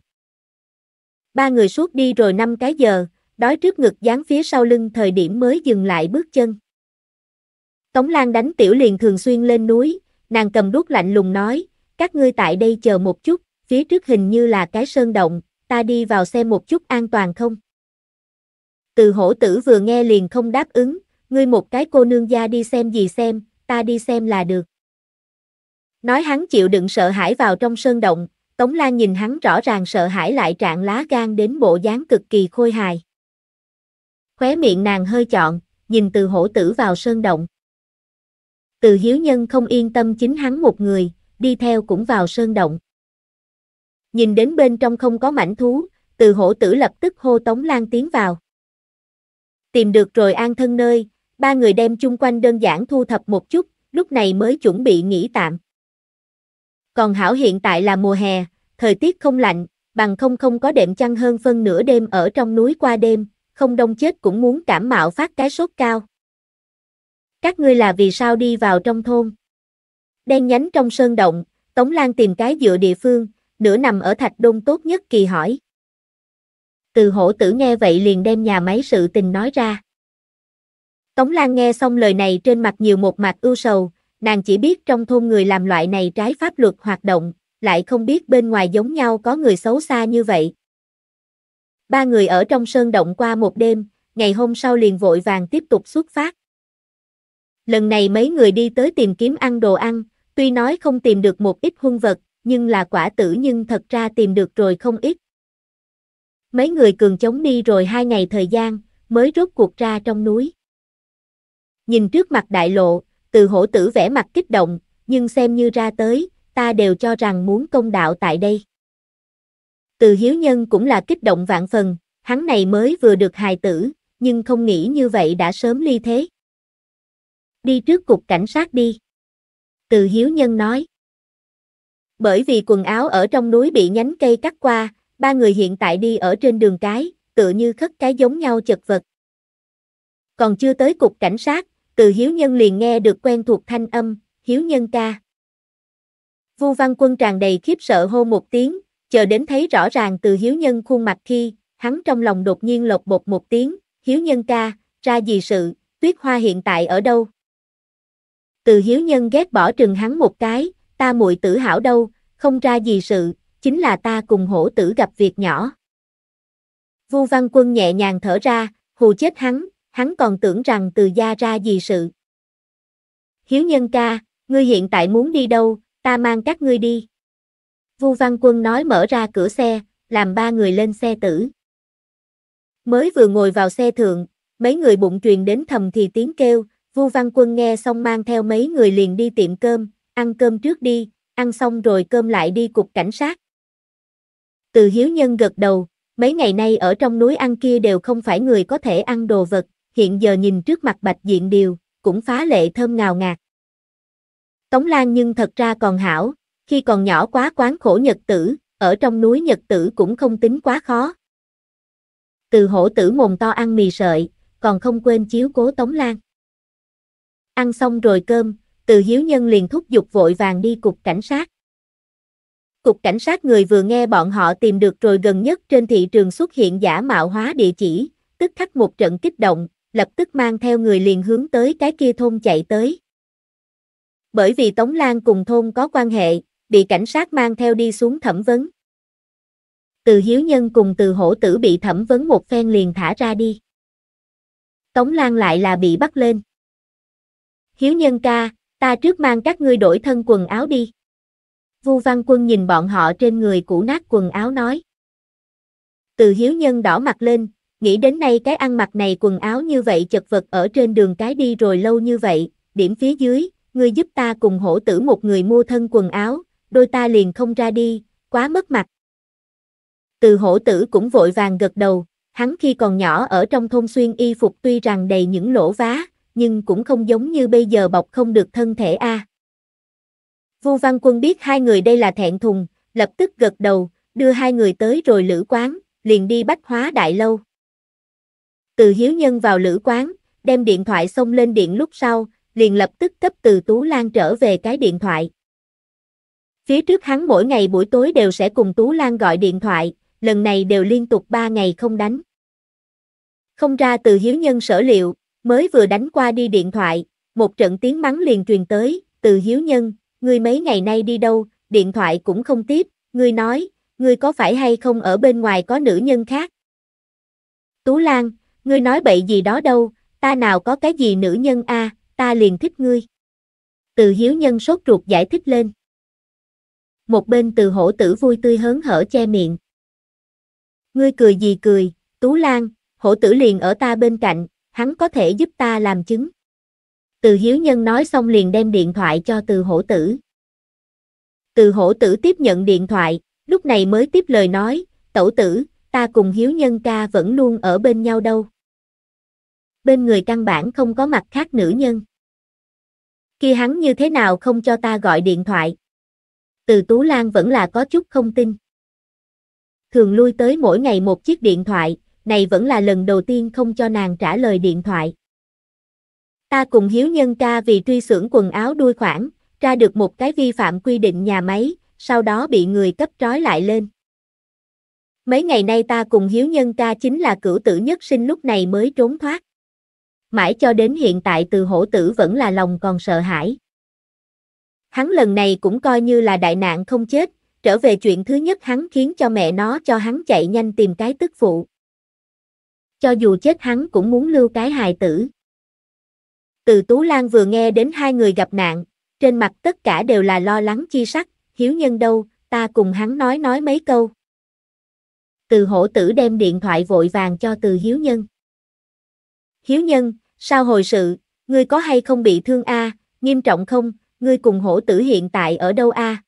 Ba người suốt đi rồi năm cái giờ, đói trước ngực dán phía sau lưng thời điểm mới dừng lại bước chân. Tống Lan đánh tiểu liền thường xuyên lên núi, nàng cầm đuốc lạnh lùng nói, các ngươi tại đây chờ một chút, phía trước hình như là cái sơn động, ta đi vào xem một chút an toàn không. Từ hổ tử vừa nghe liền không đáp ứng, ngươi một cái cô nương gia đi xem gì xem, ta đi xem là được. Nói hắn chịu đựng sợ hãi vào trong sơn động, Tống Lan nhìn hắn rõ ràng sợ hãi lại trạng lá gan đến bộ dáng cực kỳ khôi hài khóe miệng nàng hơi chọn, nhìn từ hổ tử vào sơn động. Từ hiếu nhân không yên tâm chính hắn một người, đi theo cũng vào sơn động. Nhìn đến bên trong không có mảnh thú, từ hổ tử lập tức hô Tống Lan tiến vào. Tìm được rồi an thân nơi, ba người đem chung quanh đơn giản thu thập một chút, lúc này mới chuẩn bị nghỉ tạm. Còn hảo hiện tại là mùa hè, thời tiết không lạnh, bằng không không có đệm chăn hơn phân nửa đêm ở trong núi qua đêm, không đông chết cũng muốn cảm mạo phát cái sốt cao. Các ngươi là vì sao đi vào trong thôn? Đen nhánh trong sơn động, Tống Lan tìm cái dựa địa phương, nửa nằm ở thạch đông tốt nhất kỳ hỏi. Từ hổ tử nghe vậy liền đem nhà máy sự tình nói ra. Tống Lan nghe xong lời này trên mặt nhiều một mặt ưu sầu, nàng chỉ biết trong thôn người làm loại này trái pháp luật hoạt động, lại không biết bên ngoài giống nhau có người xấu xa như vậy. Ba người ở trong sơn động qua một đêm, ngày hôm sau liền vội vàng tiếp tục xuất phát. Lần này mấy người đi tới tìm kiếm ăn đồ ăn, tuy nói không tìm được một ít hung vật, nhưng là quả tử nhưng thật ra tìm được rồi không ít. Mấy người cường chống đi rồi hai ngày thời gian, mới rốt cuộc ra trong núi. Nhìn trước mặt đại lộ, từ hổ tử vẻ mặt kích động, nhưng xem như ra tới, ta đều cho rằng muốn công đạo tại đây. Từ hiếu nhân cũng là kích động vạn phần, hắn này mới vừa được hài tử, nhưng không nghĩ như vậy đã sớm ly thế. Đi trước cục cảnh sát đi. Từ hiếu nhân nói. Bởi vì quần áo ở trong núi bị nhánh cây cắt qua, ba người hiện tại đi ở trên đường cái, tựa như khất cái giống nhau chật vật. Còn chưa tới cục cảnh sát, từ hiếu nhân liền nghe được quen thuộc thanh âm, hiếu nhân ca. Vu Văn Quân tràn đầy khiếp sợ hô một tiếng, chờ đến thấy rõ ràng từ hiếu nhân khuôn mặt khi, hắn trong lòng đột nhiên lột bột một tiếng, hiếu nhân ca, ra gì sự, tuyết hoa hiện tại ở đâu? Từ hiếu nhân ghét bỏ trừng hắn một cái, ta muội tử hảo đâu, không ra gì sự, chính là ta cùng hổ tử gặp việc nhỏ. Vu Văn Quân nhẹ nhàng thở ra, hù chết hắn, hắn còn tưởng rằng từ gia ra gì sự. Hiếu nhân ca, ngươi hiện tại muốn đi đâu, ta mang các ngươi đi. Vu Văn Quân nói mở ra cửa xe, làm ba người lên xe tử. Mới vừa ngồi vào xe thượng, mấy người bụng truyền đến thầm thì tiếng kêu, Vu Văn Quân nghe xong mang theo mấy người liền đi tiệm cơm, ăn cơm trước đi, ăn xong rồi cơm lại đi cục cảnh sát. Từ Hiếu Nhân gật đầu, mấy ngày nay ở trong núi ăn kia đều không phải người có thể ăn đồ vật, hiện giờ nhìn trước mặt bạch diện điều, cũng phá lệ thơm ngào ngạt. Tống Lan nhưng thật ra còn hảo, khi còn nhỏ quá quán khổ nhật tử, ở trong núi nhật tử cũng không tính quá khó. Từ hổ tử mồm to ăn mì sợi, còn không quên chiếu cố Tống Lan. Ăn xong rồi cơm, từ hiếu nhân liền thúc giục vội vàng đi cục cảnh sát. Cục cảnh sát người vừa nghe bọn họ tìm được rồi gần nhất trên thị trường xuất hiện giả mạo hóa địa chỉ, tức khắc một trận kích động, lập tức mang theo người liền hướng tới cái kia thôn chạy tới. Bởi vì Tống Lan cùng thôn có quan hệ, bị cảnh sát mang theo đi xuống thẩm vấn. Từ Hiếu Nhân cùng từ hổ tử bị thẩm vấn một phen liền thả ra đi. Tống Lan lại là bị bắt lên. Hiếu Nhân ca, ta trước mang các ngươi đổi thân quần áo đi. Vu Văn Quân nhìn bọn họ trên người cũ nát quần áo nói. Từ Hiếu Nhân đỏ mặt lên, nghĩ đến nay cái ăn mặc này quần áo như vậy chật vật ở trên đường cái đi rồi lâu như vậy, điểm phía dưới, ngươi giúp ta cùng hổ tử một người mua thân quần áo, đôi ta liền không ra đi, quá mất mặt. Từ hổ tử cũng vội vàng gật đầu, hắn khi còn nhỏ ở trong thôn xuyên y phục tuy rằng đầy những lỗ vá, nhưng cũng không giống như bây giờ bọc không được thân thể a. À. Vu Văn Quân biết hai người đây là thẹn thùng, lập tức gật đầu, đưa hai người tới rồi lữ quán, liền đi bách hóa đại lâu. Từ hiếu nhân vào lữ quán, đem điện thoại xông lên điện lúc sau, liền lập tức cấp từ Tú Lan trở về cái điện thoại. Phía trước hắn mỗi ngày buổi tối đều sẽ cùng Tú Lan gọi điện thoại, lần này đều liên tục 3 ngày không đánh. Không ra từ hiếu nhân sở liệu, mới vừa đánh qua đi điện thoại, một trận tiếng mắng liền truyền tới, từ hiếu nhân, ngươi mấy ngày nay đi đâu, điện thoại cũng không tiếp, ngươi nói, ngươi có phải hay không ở bên ngoài có nữ nhân khác? Tú Lan, ngươi nói bậy gì đó đâu, ta nào có cái gì nữ nhân a, ta liền thích ngươi. Từ hiếu nhân sốt ruột giải thích lên một bên từ hổ tử vui tươi hớn hở che miệng. Ngươi cười gì cười, Tú Lan, hổ tử liền ở ta bên cạnh, hắn có thể giúp ta làm chứng. Từ hiếu nhân nói xong liền đem điện thoại cho từ hổ tử. Từ hổ tử tiếp nhận điện thoại, lúc này mới tiếp lời nói, tẩu tử, ta cùng hiếu nhân ca vẫn luôn ở bên nhau đâu. Bên người căn bản không có mặt khác nữ nhân. Khi hắn như thế nào không cho ta gọi điện thoại, từ Tú Lan vẫn là có chút không tin. Thường lui tới mỗi ngày một chiếc điện thoại, này vẫn là lần đầu tiên không cho nàng trả lời điện thoại. Ta cùng Hiếu Nhân ca vì truy xưởng quần áo đuôi khoảng, ra được một cái vi phạm quy định nhà máy, sau đó bị người cấp trói lại lên. Mấy ngày nay ta cùng Hiếu Nhân ca chính là cửu tử nhất sinh lúc này mới trốn thoát. Mãi cho đến hiện tại từ hổ tử vẫn là lòng còn sợ hãi. Hắn lần này cũng coi như là đại nạn không chết, trở về chuyện thứ nhất hắn khiến cho mẹ nó cho hắn chạy nhanh tìm cái tức phụ. Cho dù chết hắn cũng muốn lưu cái hài tử. Từ Tú Lan vừa nghe đến hai người gặp nạn, trên mặt tất cả đều là lo lắng chi sắc, hiếu nhân đâu, ta cùng hắn nói nói mấy câu. Từ hổ tử đem điện thoại vội vàng cho từ hiếu nhân. Hiếu nhân, sao hồi sự, ngươi có hay không bị thương a à, nghiêm trọng không, ngươi cùng hổ tử hiện tại ở đâu a? À?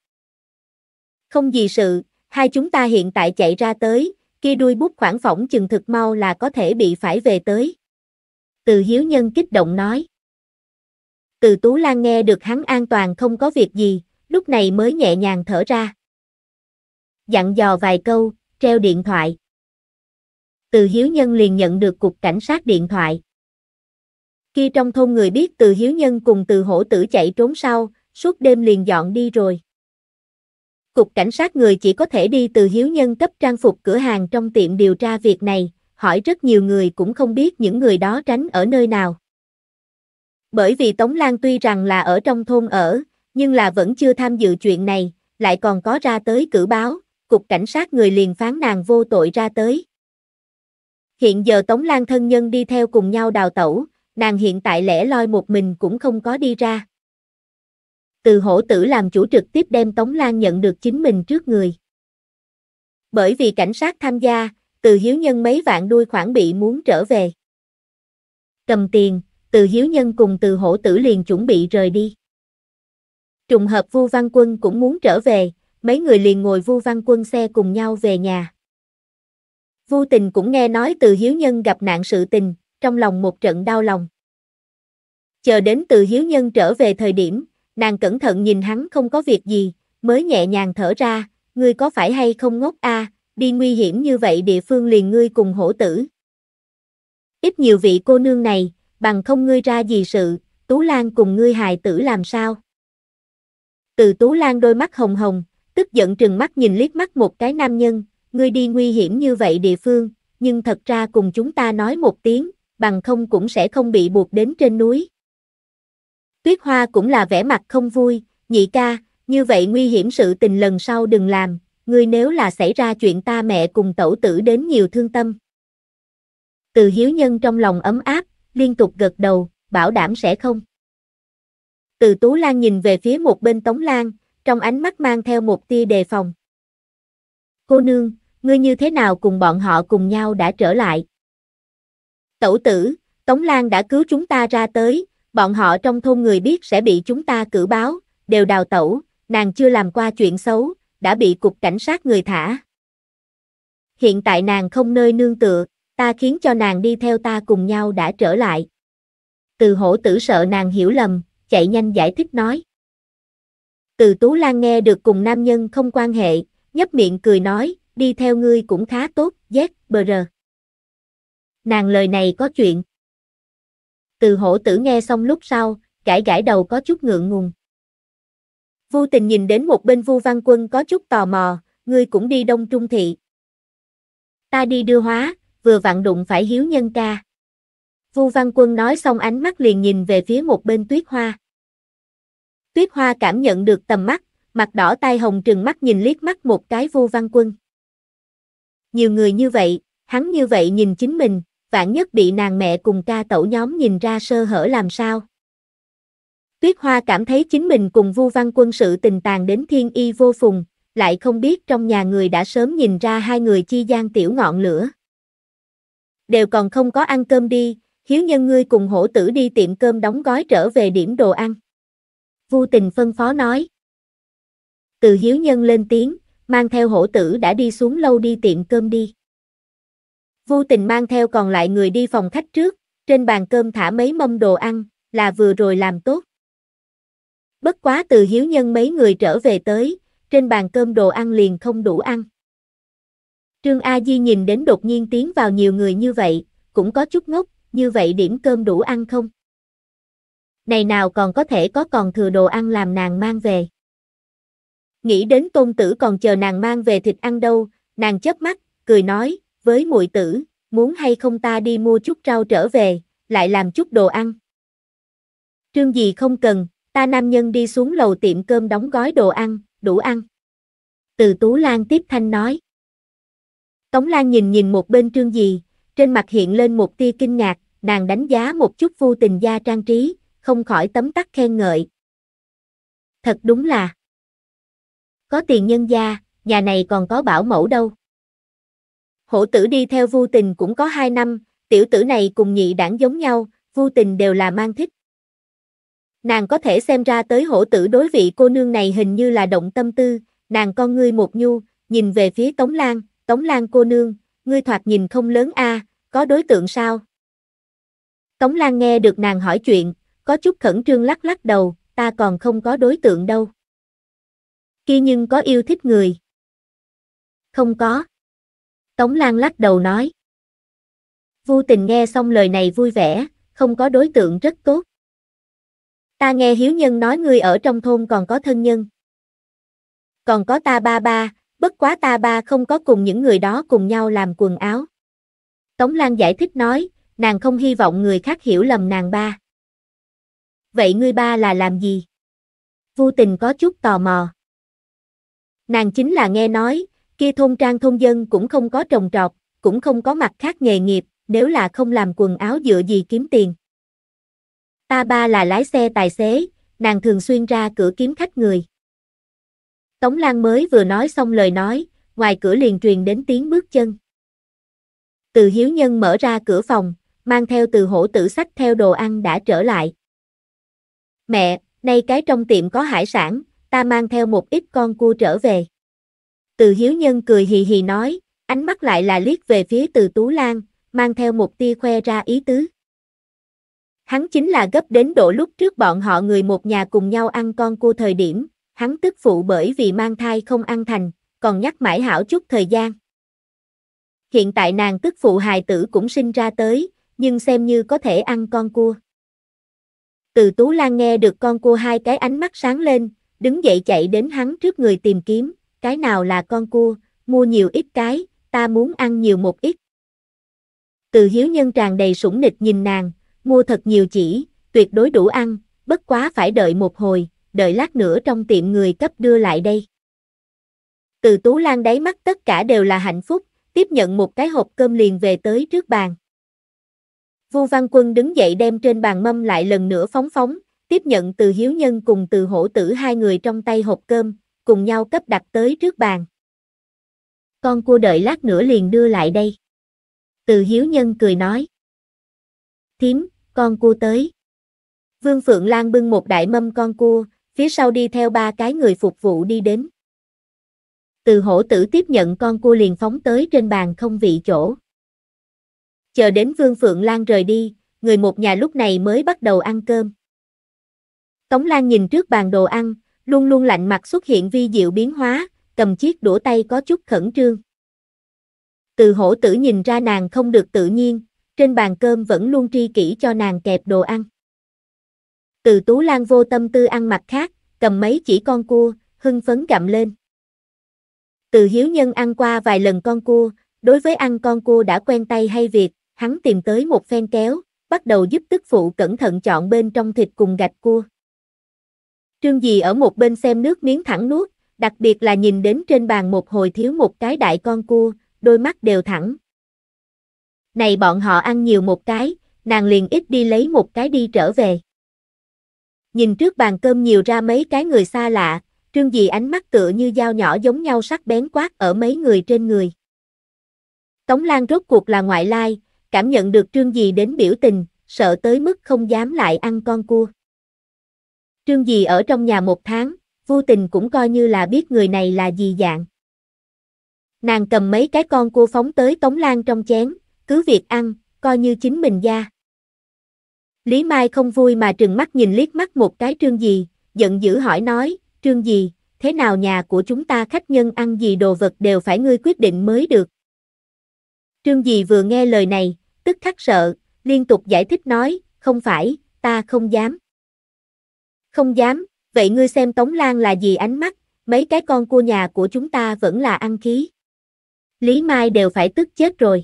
Không gì sự, hai chúng ta hiện tại chạy ra tới, kia đuôi bút khoảng phỏng chừng thực mau là có thể bị phải về tới. Từ hiếu nhân kích động nói. Từ Tú Lan nghe được hắn an toàn không có việc gì, lúc này mới nhẹ nhàng thở ra. Dặn dò vài câu, treo điện thoại. Từ hiếu nhân liền nhận được cục cảnh sát điện thoại khi trong thôn người biết từ hiếu nhân cùng từ hổ tử chạy trốn sau, suốt đêm liền dọn đi rồi. Cục cảnh sát người chỉ có thể đi từ hiếu nhân cấp trang phục cửa hàng trong tiệm điều tra việc này, hỏi rất nhiều người cũng không biết những người đó tránh ở nơi nào. Bởi vì Tống Lan tuy rằng là ở trong thôn ở, nhưng là vẫn chưa tham dự chuyện này, lại còn có ra tới cử báo, cục cảnh sát người liền phán nàng vô tội ra tới. Hiện giờ Tống Lan thân nhân đi theo cùng nhau đào tẩu, nàng hiện tại lẻ loi một mình cũng không có đi ra. Từ hổ tử làm chủ trực tiếp đem Tống Lan nhận được chính mình trước người. Bởi vì cảnh sát tham gia, từ hiếu nhân mấy vạn đuôi khoảng bị muốn trở về. Cầm tiền, từ hiếu nhân cùng từ hổ tử liền chuẩn bị rời đi. Trùng hợp Vu Văn Quân cũng muốn trở về, mấy người liền ngồi Vu Văn Quân xe cùng nhau về nhà. Vu Tình cũng nghe nói từ hiếu nhân gặp nạn sự tình, trong lòng một trận đau lòng. Chờ đến từ hiếu nhân trở về thời điểm, nàng cẩn thận nhìn hắn không có việc gì, mới nhẹ nhàng thở ra, ngươi có phải hay không ngốc a, đi nguy hiểm như vậy địa phương liền ngươi cùng hổ tử. Ít nhiều vị cô nương này, bằng không ngươi ra gì sự, Tú Lan cùng ngươi hài tử làm sao? Từ Tú Lan đôi mắt hồng hồng, tức giận trừng mắt nhìn liếc mắt một cái nam nhân, ngươi đi nguy hiểm như vậy địa phương, nhưng thật ra cùng chúng ta nói một tiếng, bằng không cũng sẽ không bị buộc đến trên núi. Tuyết Hoa cũng là vẻ mặt không vui, nhị ca, như vậy nguy hiểm sự tình lần sau đừng làm, ngươi nếu là xảy ra chuyện ta mẹ cùng tẩu tử đến nhiều thương tâm. Từ hiếu nhân trong lòng ấm áp, liên tục gật đầu, bảo đảm sẽ không. Từ Tú Lan nhìn về phía một bên Tống Lan, trong ánh mắt mang theo một tia đề phòng. Cô nương, ngươi như thế nào cùng bọn họ cùng nhau đã trở lại? Tẩu tử, Tống Lan đã cứu chúng ta ra tới, bọn họ trong thôn người biết sẽ bị chúng ta cử báo, đều đào tẩu, nàng chưa làm qua chuyện xấu, đã bị cục cảnh sát người thả. Hiện tại nàng không nơi nương tựa, ta khiến cho nàng đi theo ta cùng nhau đã trở lại. Từ hổ tử sợ nàng hiểu lầm, chạy nhanh giải thích nói. Từ Tú Lan nghe được cùng nam nhân không quan hệ, nhấp miệng cười nói, đi theo ngươi cũng khá tốt, dét, bờ nàng lời này có chuyện. Từ hổ tử nghe xong lúc sau, gãi gãi đầu có chút ngượng ngùng. Vu tình nhìn đến một bên Vu Văn Quân có chút tò mò, ngươi cũng đi Đông Trung Thị. Ta đi đưa hóa, vừa vặn đụng phải hiếu nhân ca. Vu Văn Quân nói xong ánh mắt liền nhìn về phía một bên tuyết hoa. Tuyết hoa cảm nhận được tầm mắt, mặt đỏ tai hồng trừng mắt nhìn liếc mắt một cái Vu Văn Quân. Nhiều người như vậy, hắn như vậy nhìn chính mình, vạn nhất bị nàng mẹ cùng ca tẩu nhóm nhìn ra sơ hở làm sao. Tuyết Hoa cảm thấy chính mình cùng Vu Văn Quân sự tình tàn đến thiên y vô phùng, lại không biết trong nhà người đã sớm nhìn ra hai người chi gian tiểu ngọn lửa. Đều còn không có ăn cơm đi, hiếu nhân ngươi cùng hổ tử đi tiệm cơm đóng gói trở về điểm đồ ăn. Vu tình phân phó nói. Từ hiếu nhân lên tiếng, mang theo hổ tử đã đi xuống lâu đi tiệm cơm đi. Vô tình mang theo còn lại người đi phòng khách trước, trên bàn cơm thả mấy mâm đồ ăn, là vừa rồi làm tốt. Bất quá từ hiếu nhân mấy người trở về tới, trên bàn cơm đồ ăn liền không đủ ăn. Trương A Di nhìn đến đột nhiên tiến vào nhiều người như vậy, cũng có chút ngốc, như vậy điểm cơm đủ ăn không? Này nào còn có thể có còn thừa đồ ăn làm nàng mang về. Nghĩ đến tôn tử còn chờ nàng mang về thịt ăn đâu, nàng chớp mắt, cười nói, với muội tử, muốn hay không ta đi mua chút rau trở về, lại làm chút đồ ăn. Trương gì không cần, ta nam nhân đi xuống lầu tiệm cơm đóng gói đồ ăn, đủ ăn. Từ Tú Lan tiếp thanh nói. Tống Lan nhìn nhìn một bên trương gì, trên mặt hiện lên một tia kinh ngạc, nàng đánh giá một chút vô tình gia trang trí, không khỏi tấm tắc khen ngợi. Thật đúng là có tiền nhân gia, nhà này còn có bảo mẫu đâu hổ tử đi theo vu tình cũng có 2 năm, tiểu tử này cùng nhị đảng giống nhau, vu tình đều là mang thích. Nàng có thể xem ra tới hổ tử đối vị cô nương này hình như là động tâm tư, nàng con ngươi một nhu, nhìn về phía Tống Lan, Tống Lan cô nương, ngươi thoạt nhìn không lớn a, à, có đối tượng sao? Tống Lan nghe được nàng hỏi chuyện, có chút khẩn trương lắc lắc đầu, ta còn không có đối tượng đâu. Khi nhưng có yêu thích người? Không có. Tống Lan lắc đầu nói. Vu tình nghe xong lời này vui vẻ, không có đối tượng rất tốt. Ta nghe Hiếu Nhân nói ngươi ở trong thôn còn có thân nhân. Còn có ta ba ba, bất quá ta ba không có cùng những người đó cùng nhau làm quần áo. Tống Lan giải thích nói, nàng không hy vọng người khác hiểu lầm nàng ba. Vậy ngươi ba là làm gì? Vu tình có chút tò mò. Nàng chính là nghe nói, kia thôn trang thôn dân cũng không có trồng trọt, cũng không có mặt khác nghề nghiệp, nếu là không làm quần áo dựa gì kiếm tiền. Ta ba là lái xe tài xế, nàng thường xuyên ra cửa kiếm khách người. Tống Lan mới vừa nói xong lời nói, ngoài cửa liền truyền đến tiếng bước chân. Từ hiếu nhân mở ra cửa phòng, mang theo từ hổ tử sách theo đồ ăn đã trở lại. Mẹ, nay cái trong tiệm có hải sản, ta mang theo một ít con cua trở về. Từ Hiếu Nhân cười hì hì nói, ánh mắt lại là liếc về phía từ Tú Lan, mang theo một tia khoe ra ý tứ. Hắn chính là gấp đến độ lúc trước bọn họ người một nhà cùng nhau ăn con cua thời điểm, hắn tức phụ bởi vì mang thai không ăn thành, còn nhắc mãi hảo chút thời gian. Hiện tại nàng tức phụ hài tử cũng sinh ra tới, nhưng xem như có thể ăn con cua. Từ Tú Lan nghe được con cua hai cái ánh mắt sáng lên, đứng dậy chạy đến hắn trước người tìm kiếm, cái nào là con cua, mua nhiều ít cái, ta muốn ăn nhiều một ít. Từ hiếu nhân tràn đầy sủng nịch nhìn nàng, mua thật nhiều chỉ, tuyệt đối đủ ăn, bất quá phải đợi một hồi, đợi lát nữa trong tiệm người cấp đưa lại đây. Từ Tú Lan đáy mắt tất cả đều là hạnh phúc, tiếp nhận một cái hộp cơm liền về tới trước bàn. Vu Văn Quân đứng dậy đem trên bàn mâm lại lần nữa phóng phóng, tiếp nhận từ Hiếu Nhân cùng từ hổ tử hai người trong tay hộp cơm, cùng nhau cấp đặt tới trước bàn. Con cua đợi lát nữa liền đưa lại đây. Từ hiếu nhân cười nói. Thím, con cua tới. Vương Phượng Lan bưng một đại mâm con cua, phía sau đi theo ba cái người phục vụ đi đến. Từ hổ tử tiếp nhận con cua liền phóng tới trên bàn không vị chỗ. Chờ đến Vương Phượng Lan rời đi, người một nhà lúc này mới bắt đầu ăn cơm. Tống Lan nhìn trước bàn đồ ăn, luôn luôn lạnh mặt xuất hiện vi diệu biến hóa, cầm chiếc đũa tay có chút khẩn trương. Từ hổ tử nhìn ra nàng không được tự nhiên, trên bàn cơm vẫn luôn tri kỹ cho nàng kẹp đồ ăn. Từ tú lan vô tâm tư ăn mặt khác, cầm mấy chỉ con cua, hưng phấn gặm lên. Từ hiếu nhân ăn qua vài lần con cua, đối với ăn con cua đã quen tay hay việc, hắn tìm tới một phen kéo, bắt đầu giúp tức phụ cẩn thận chọn bên trong thịt cùng gạch cua. Trương Dì ở một bên xem nước miếng thẳng nuốt, đặc biệt là nhìn đến trên bàn một hồi thiếu một cái đại con cua, đôi mắt đều thẳng. Này bọn họ ăn nhiều một cái, nàng liền ít đi lấy một cái đi trở về. Nhìn trước bàn cơm nhiều ra mấy cái người xa lạ, Trương Dì ánh mắt tựa như dao nhỏ giống nhau sắc bén quát ở mấy người trên người. Tống Lan rốt cuộc là ngoại lai, cảm nhận được Trương Dì đến biểu tình, sợ tới mức không dám lại ăn con cua. Trương Dì ở trong nhà một tháng, vô tình cũng coi như là biết người này là gì dạng. Nàng cầm mấy cái con cua phóng tới Tống Lan trong chén, cứ việc ăn, coi như chính mình ra. Lý Mai không vui mà trừng mắt nhìn liếc mắt một cái Trương Dì, giận dữ hỏi nói, Trương Dì, thế nào nhà của chúng ta khách nhân ăn gì đồ vật đều phải ngươi quyết định mới được. Trương Dì vừa nghe lời này, tức khắc sợ, liên tục giải thích nói, không phải, ta không dám. Không dám, vậy ngươi xem Tống Lan là gì ánh mắt, mấy cái con cua nhà của chúng ta vẫn là ăn khí. Lý Mai đều phải tức chết rồi.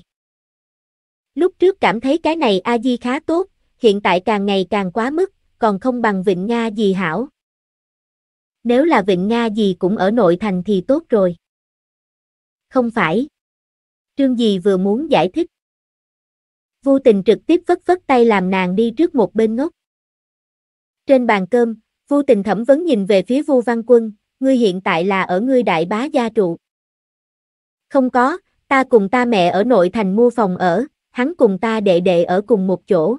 Lúc trước cảm thấy cái này a di khá tốt, hiện tại càng ngày càng quá mức, còn không bằng vịnh Nga gì hảo. Nếu là vịnh Nga gì cũng ở nội thành thì tốt rồi. Không phải. Trương Dì vừa muốn giải thích. Vô tình trực tiếp vất vất tay làm nàng đi trước một bên ngốc. Trên bàn cơm, Vu Tình thẩm vấn nhìn về phía Vu Văn Quân, ngươi hiện tại là ở ngươi đại bá gia trụ. Không có, ta cùng ta mẹ ở nội thành mua phòng ở, hắn cùng ta đệ đệ ở cùng một chỗ.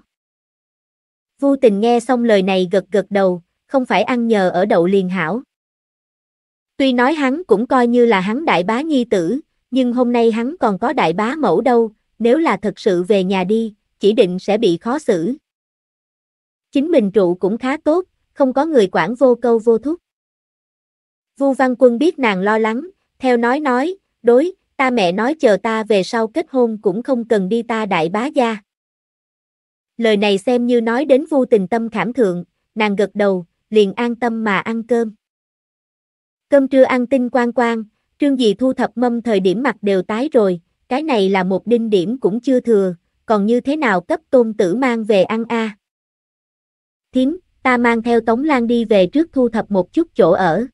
Vu Tình nghe xong lời này gật gật đầu, không phải ăn nhờ ở đậu liền hảo. Tuy nói hắn cũng coi như là hắn đại bá nhi tử, nhưng hôm nay hắn còn có đại bá mẫu đâu, nếu là thật sự về nhà đi, chỉ định sẽ bị khó xử. Chính mình trụ cũng khá tốt, không có người quản vô câu vô thúc. Vu Văn Quân biết nàng lo lắng, theo nói nói, đối, ta mẹ nói chờ ta về sau kết hôn cũng không cần đi ta đại bá gia. Lời này xem như nói đến Vu tình tâm khảm thượng, nàng gật đầu, liền an tâm mà ăn cơm. Cơm trưa ăn tinh quang quang, trương dì thu thập mâm thời điểm mặt đều tái rồi, cái này là một đinh điểm cũng chưa thừa, còn như thế nào cấp tôn tử mang về ăn a à? Thím, ta mang theo Tống Lan đi về trước thu thập một chút chỗ ở.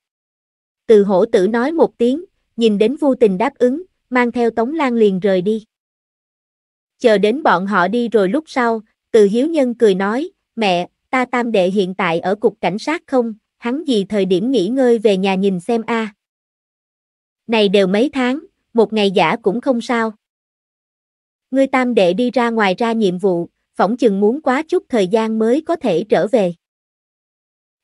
Từ hổ tử nói một tiếng, nhìn đến vô tình đáp ứng, mang theo Tống Lan liền rời đi. Chờ đến bọn họ đi rồi lúc sau, từ hiếu nhân cười nói, mẹ, ta tam đệ hiện tại ở cục cảnh sát không, hắn gì thời điểm nghỉ ngơi về nhà nhìn xem a. Này đều mấy tháng, một ngày giả cũng không sao. Ngươi tam đệ đi ra ngoài ra nhiệm vụ, phỏng chừng muốn quá chút thời gian mới có thể trở về.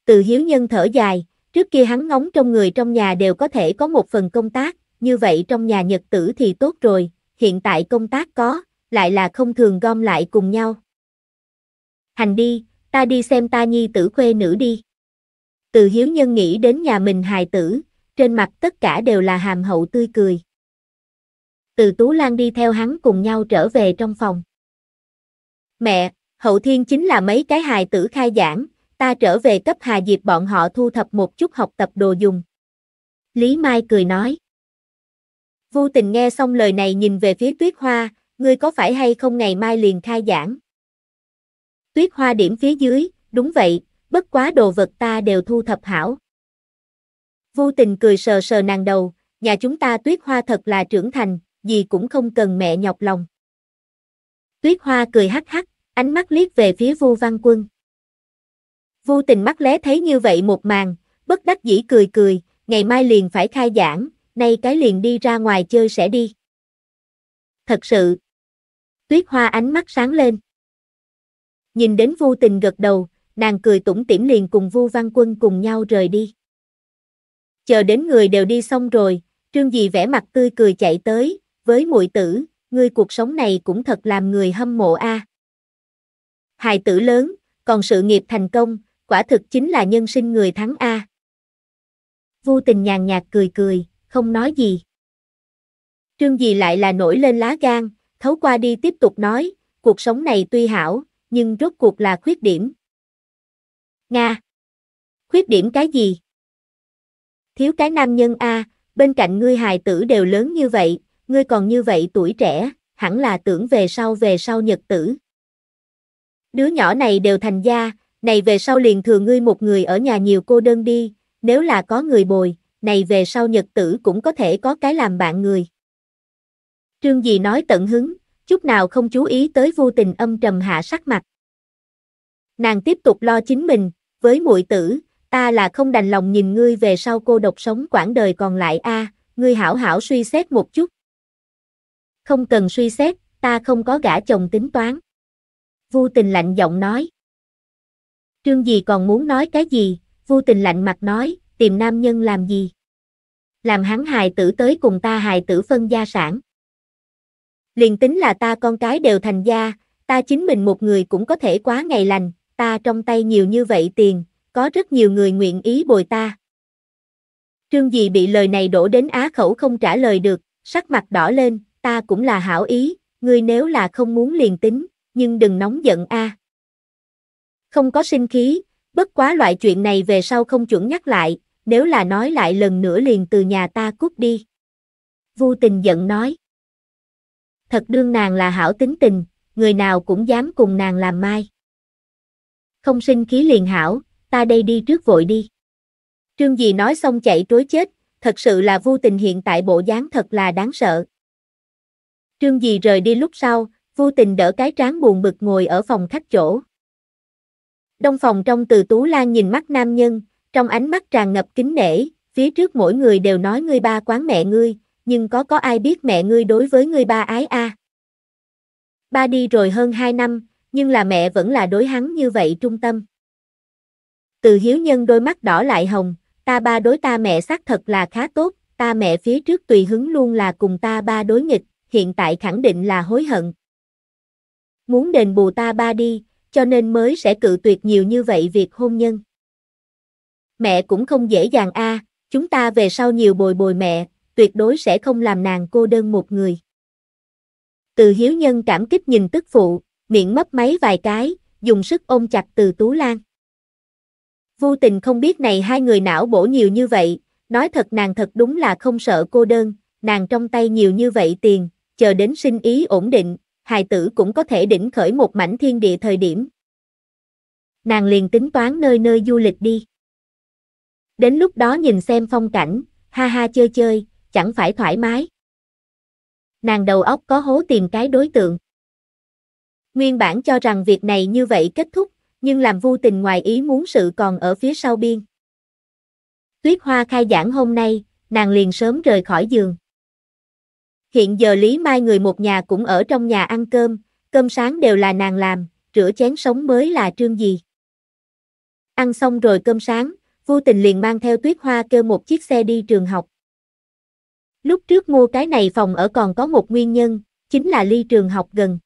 Từ hiếu nhân thở dài, trước kia hắn ngóng trong người trong nhà đều có thể có một phần công tác, như vậy trong nhà nhật tử thì tốt rồi, hiện tại công tác có, lại là không thường gom lại cùng nhau. Hành đi, ta đi xem ta nhi tử khuê nữ đi. Từ hiếu nhân nghĩ đến nhà mình hài tử, trên mặt tất cả đều là hàm hậu tươi cười. Từ Tú Lan đi theo hắn cùng nhau trở về trong phòng. Mẹ, hậu thiên chính là mấy cái hài tử khai giảng, ta trở về cấp Hà dịp bọn họ thu thập một chút học tập đồ dùng. Lý Mai cười nói. Vô tình nghe xong lời này nhìn về phía tuyết hoa, ngươi có phải hay không ngày mai liền khai giảng? Tuyết hoa điểm phía dưới, đúng vậy, bất quá đồ vật ta đều thu thập hảo. Vô tình cười sờ sờ nàng đầu, nhà chúng ta tuyết hoa thật là trưởng thành, gì cũng không cần mẹ nhọc lòng. Tuyết hoa cười hắc hắc, ánh mắt liếc về phía Vu Văn Quân. Vu Tình mắt lé thấy như vậy một màn, bất đắc dĩ cười cười, ngày mai liền phải khai giảng, nay cái liền đi ra ngoài chơi sẽ đi. Thật sự. Tuyết Hoa ánh mắt sáng lên. Nhìn đến Vu Tình gật đầu, nàng cười tủm tỉm liền cùng Vu Văn Quân cùng nhau rời đi. Chờ đến người đều đi xong rồi, Trương Dị vẻ mặt tươi cười chạy tới, với muội tử, ngươi cuộc sống này cũng thật làm người hâm mộ a. À hài tử lớn, còn sự nghiệp thành công, quả thực chính là nhân sinh người thắng A. Vu tình nhàn nhạt cười cười, không nói gì. Trương gì lại là nổi lên lá gan, thấu qua đi tiếp tục nói, cuộc sống này tuy hảo, nhưng rốt cuộc là khuyết điểm. Nga. Khuyết điểm cái gì? Thiếu cái nam nhân A, bên cạnh ngươi hài tử đều lớn như vậy, ngươi còn như vậy tuổi trẻ, hẳn là tưởng về sau về sau nhật tử. Đứa nhỏ này đều thành gia, này về sau liền thừa ngươi một người ở nhà nhiều cô đơn đi, nếu là có người bồi, này về sau nhật tử cũng có thể có cái làm bạn người. Trương Dì nói tận hứng, chút nào không chú ý tới vô tình âm trầm hạ sắc mặt. Nàng tiếp tục lo chính mình, với muội tử, ta là không đành lòng nhìn ngươi về sau cô độc sống quãng đời còn lại a, ngươi hảo hảo suy xét một chút. Không cần suy xét, ta không có gã chồng tính toán. Vu Tình lạnh giọng nói. Trương Dì còn muốn nói cái gì, Vu Tình lạnh mặt nói, tìm nam nhân làm gì? Làm hắn hài tử tới cùng ta hài tử phân gia sản. Liền tính là ta con cái đều thành gia, ta chính mình một người cũng có thể quá ngày lành, ta trong tay nhiều như vậy tiền, có rất nhiều người nguyện ý bồi ta. Trương Dì bị lời này đổ đến á khẩu không trả lời được, sắc mặt đỏ lên, ta cũng là hảo ý, ngươi nếu là không muốn liền tính, nhưng đừng nóng giận a. À. Không có sinh khí, bất quá loại chuyện này về sau không chuẩn nhắc lại, nếu là nói lại lần nữa liền từ nhà ta cút đi. Vu tình giận nói. Thật đương nàng là hảo tính tình, người nào cũng dám cùng nàng làm mai. Không sinh khí liền hảo, ta đây đi trước vội đi. Trương Dì nói xong chạy trối chết, thật sự là vô tình hiện tại bộ dáng thật là đáng sợ. Trương Dì rời đi lúc sau, Vô tình đỡ cái trán buồn bực ngồi ở phòng khách chỗ. Đông phòng trong từ Tú Lan nhìn mắt nam nhân, trong ánh mắt tràn ngập kính nể, phía trước mỗi người đều nói ngươi ba quán mẹ ngươi, nhưng có có ai biết mẹ ngươi đối với ngươi ba ái a? Ba đi rồi hơn 2 năm, nhưng là mẹ vẫn là đối hắn như vậy trung tâm. Từ hiếu nhân đôi mắt đỏ lại hồng, ta ba đối ta mẹ xác thật là khá tốt, ta mẹ phía trước tùy hứng luôn là cùng ta ba đối nghịch, hiện tại khẳng định là hối hận. Muốn đền bù ta ba đi, cho nên mới sẽ cự tuyệt nhiều như vậy việc hôn nhân. Mẹ cũng không dễ dàng a, chúng ta về sau nhiều bồi bồi mẹ, tuyệt đối sẽ không làm nàng cô đơn một người. Từ hiếu nhân cảm kích nhìn tức phụ, miệng mấp máy vài cái, dùng sức ôm chặt từ Tú Lan. Vô tình không biết này hai người não bổ nhiều như vậy, nói thật nàng thật đúng là không sợ cô đơn, nàng trong tay nhiều như vậy tiền, chờ đến sinh ý ổn định, hài tử cũng có thể đỉnh khởi một mảnh thiên địa thời điểm. Nàng liền tính toán nơi nơi du lịch đi. Đến lúc đó nhìn xem phong cảnh, ha ha chơi chơi, chẳng phải thoải mái. Nàng đầu óc có hố tìm cái đối tượng. Nguyên bản cho rằng việc này như vậy kết thúc, nhưng làm vô tình ngoài ý muốn sự còn ở phía sau biên. Tuyết hoa khai giảng hôm nay, nàng liền sớm rời khỏi giường. Hiện giờ Lý Mai người một nhà cũng ở trong nhà ăn cơm, cơm sáng đều là nàng làm, rửa chén sống mới là trương gì. Ăn xong rồi cơm sáng, vô tình liền mang theo tuyết hoa kêu một chiếc xe đi trường học. Lúc trước mua cái này phòng ở còn có một nguyên nhân, chính là ly trường học gần.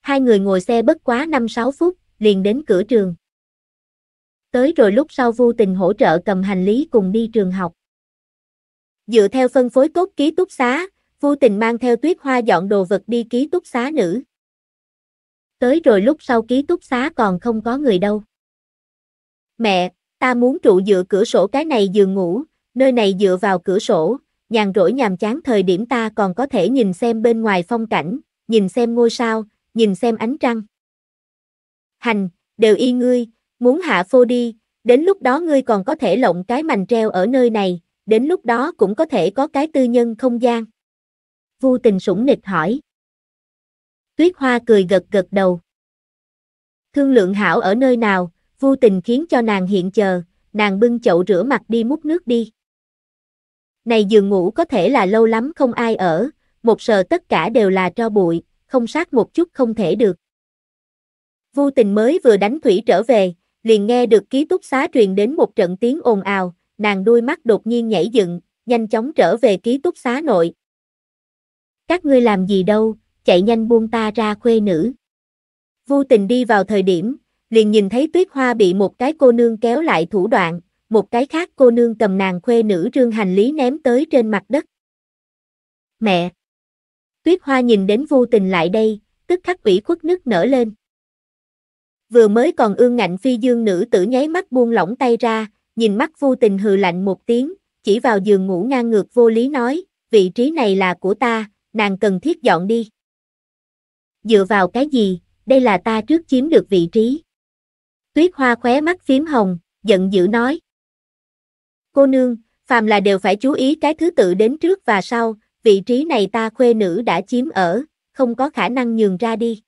Hai người ngồi xe bất quá 5-6 phút, liền đến cửa trường. Tới rồi lúc sau vô tình hỗ trợ cầm hành lý cùng đi trường học. Dựa theo phân phối tốt ký túc xá, vô tình mang theo tuyết hoa dọn đồ vật đi ký túc xá nữ. Tới rồi lúc sau ký túc xá còn không có người đâu. Mẹ, ta muốn trụ dựa cửa sổ cái này giường ngủ, nơi này dựa vào cửa sổ, nhàn rỗi nhàm chán thời điểm ta còn có thể nhìn xem bên ngoài phong cảnh, nhìn xem ngôi sao, nhìn xem ánh trăng. Hành, đều y ngươi, muốn hạ phô đi, đến lúc đó ngươi còn có thể lộng cái mành treo ở nơi này, đến lúc đó cũng có thể có cái tư nhân không gian. Vu tình sủng nịch hỏi. Tuyết hoa cười gật gật đầu. Thương lượng hảo ở nơi nào, Vu tình khiến cho nàng hiện chờ, nàng bưng chậu rửa mặt đi múc nước đi. Này giường ngủ có thể là lâu lắm không ai ở, một sờ tất cả đều là tro bụi, không sát một chút không thể được. Vu tình mới vừa đánh thủy trở về, liền nghe được ký túc xá truyền đến một trận tiếng ồn ào, nàng đuôi mắt đột nhiên nhảy dựng, nhanh chóng trở về ký túc xá nội. Các ngươi làm gì đâu, chạy nhanh buông ta ra khuê nữ. Vô tình đi vào thời điểm, liền nhìn thấy tuyết hoa bị một cái cô nương kéo lại thủ đoạn, một cái khác cô nương cầm nàng khuê nữ trương hành lý ném tới trên mặt đất. Mẹ! Tuyết hoa nhìn đến vô tình lại đây, tức khắc ủy khuất nước nở lên. Vừa mới còn ương ngạnh phi dương nữ tử nháy mắt buông lỏng tay ra, nhìn mắt vô tình hừ lạnh một tiếng, chỉ vào giường ngủ ngang ngược vô lý nói, vị trí này là của ta, nàng cần thiết dọn đi. Dựa vào cái gì, đây là ta trước chiếm được vị trí. Tuyết hoa khóe mắt phím hồng, giận dữ nói. Cô nương, phàm là đều phải chú ý cái thứ tự đến trước và sau, vị trí này ta khuê nữ đã chiếm ở, không có khả năng nhường ra đi.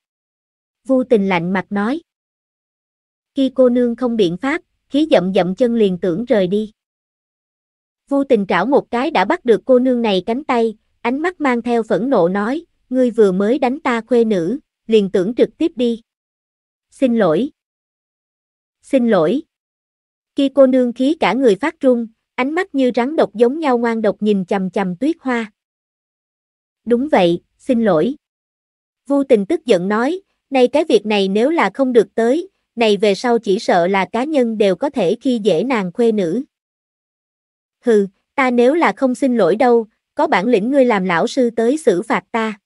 Vô tình lạnh mặt nói. Khi cô nương không biện pháp, khí dậm dậm chân liền tưởng rời đi. vu tình trảo một cái đã bắt được cô nương này cánh tay, ánh mắt mang theo phẫn nộ nói, ngươi vừa mới đánh ta khuê nữ, liền tưởng trực tiếp đi. Xin lỗi. Xin lỗi. Khi cô nương khí cả người phát run, ánh mắt như rắn độc giống nhau ngoan độc nhìn chầm chầm tuyết hoa. Đúng vậy, xin lỗi. vu tình tức giận nói, nay cái việc này nếu là không được tới, này về sau chỉ sợ là cá nhân đều có thể khi dễ nàng khuê nữ. Hừ, ta nếu là không xin lỗi đâu, có bản lĩnh ngươi làm lão sư tới xử phạt ta.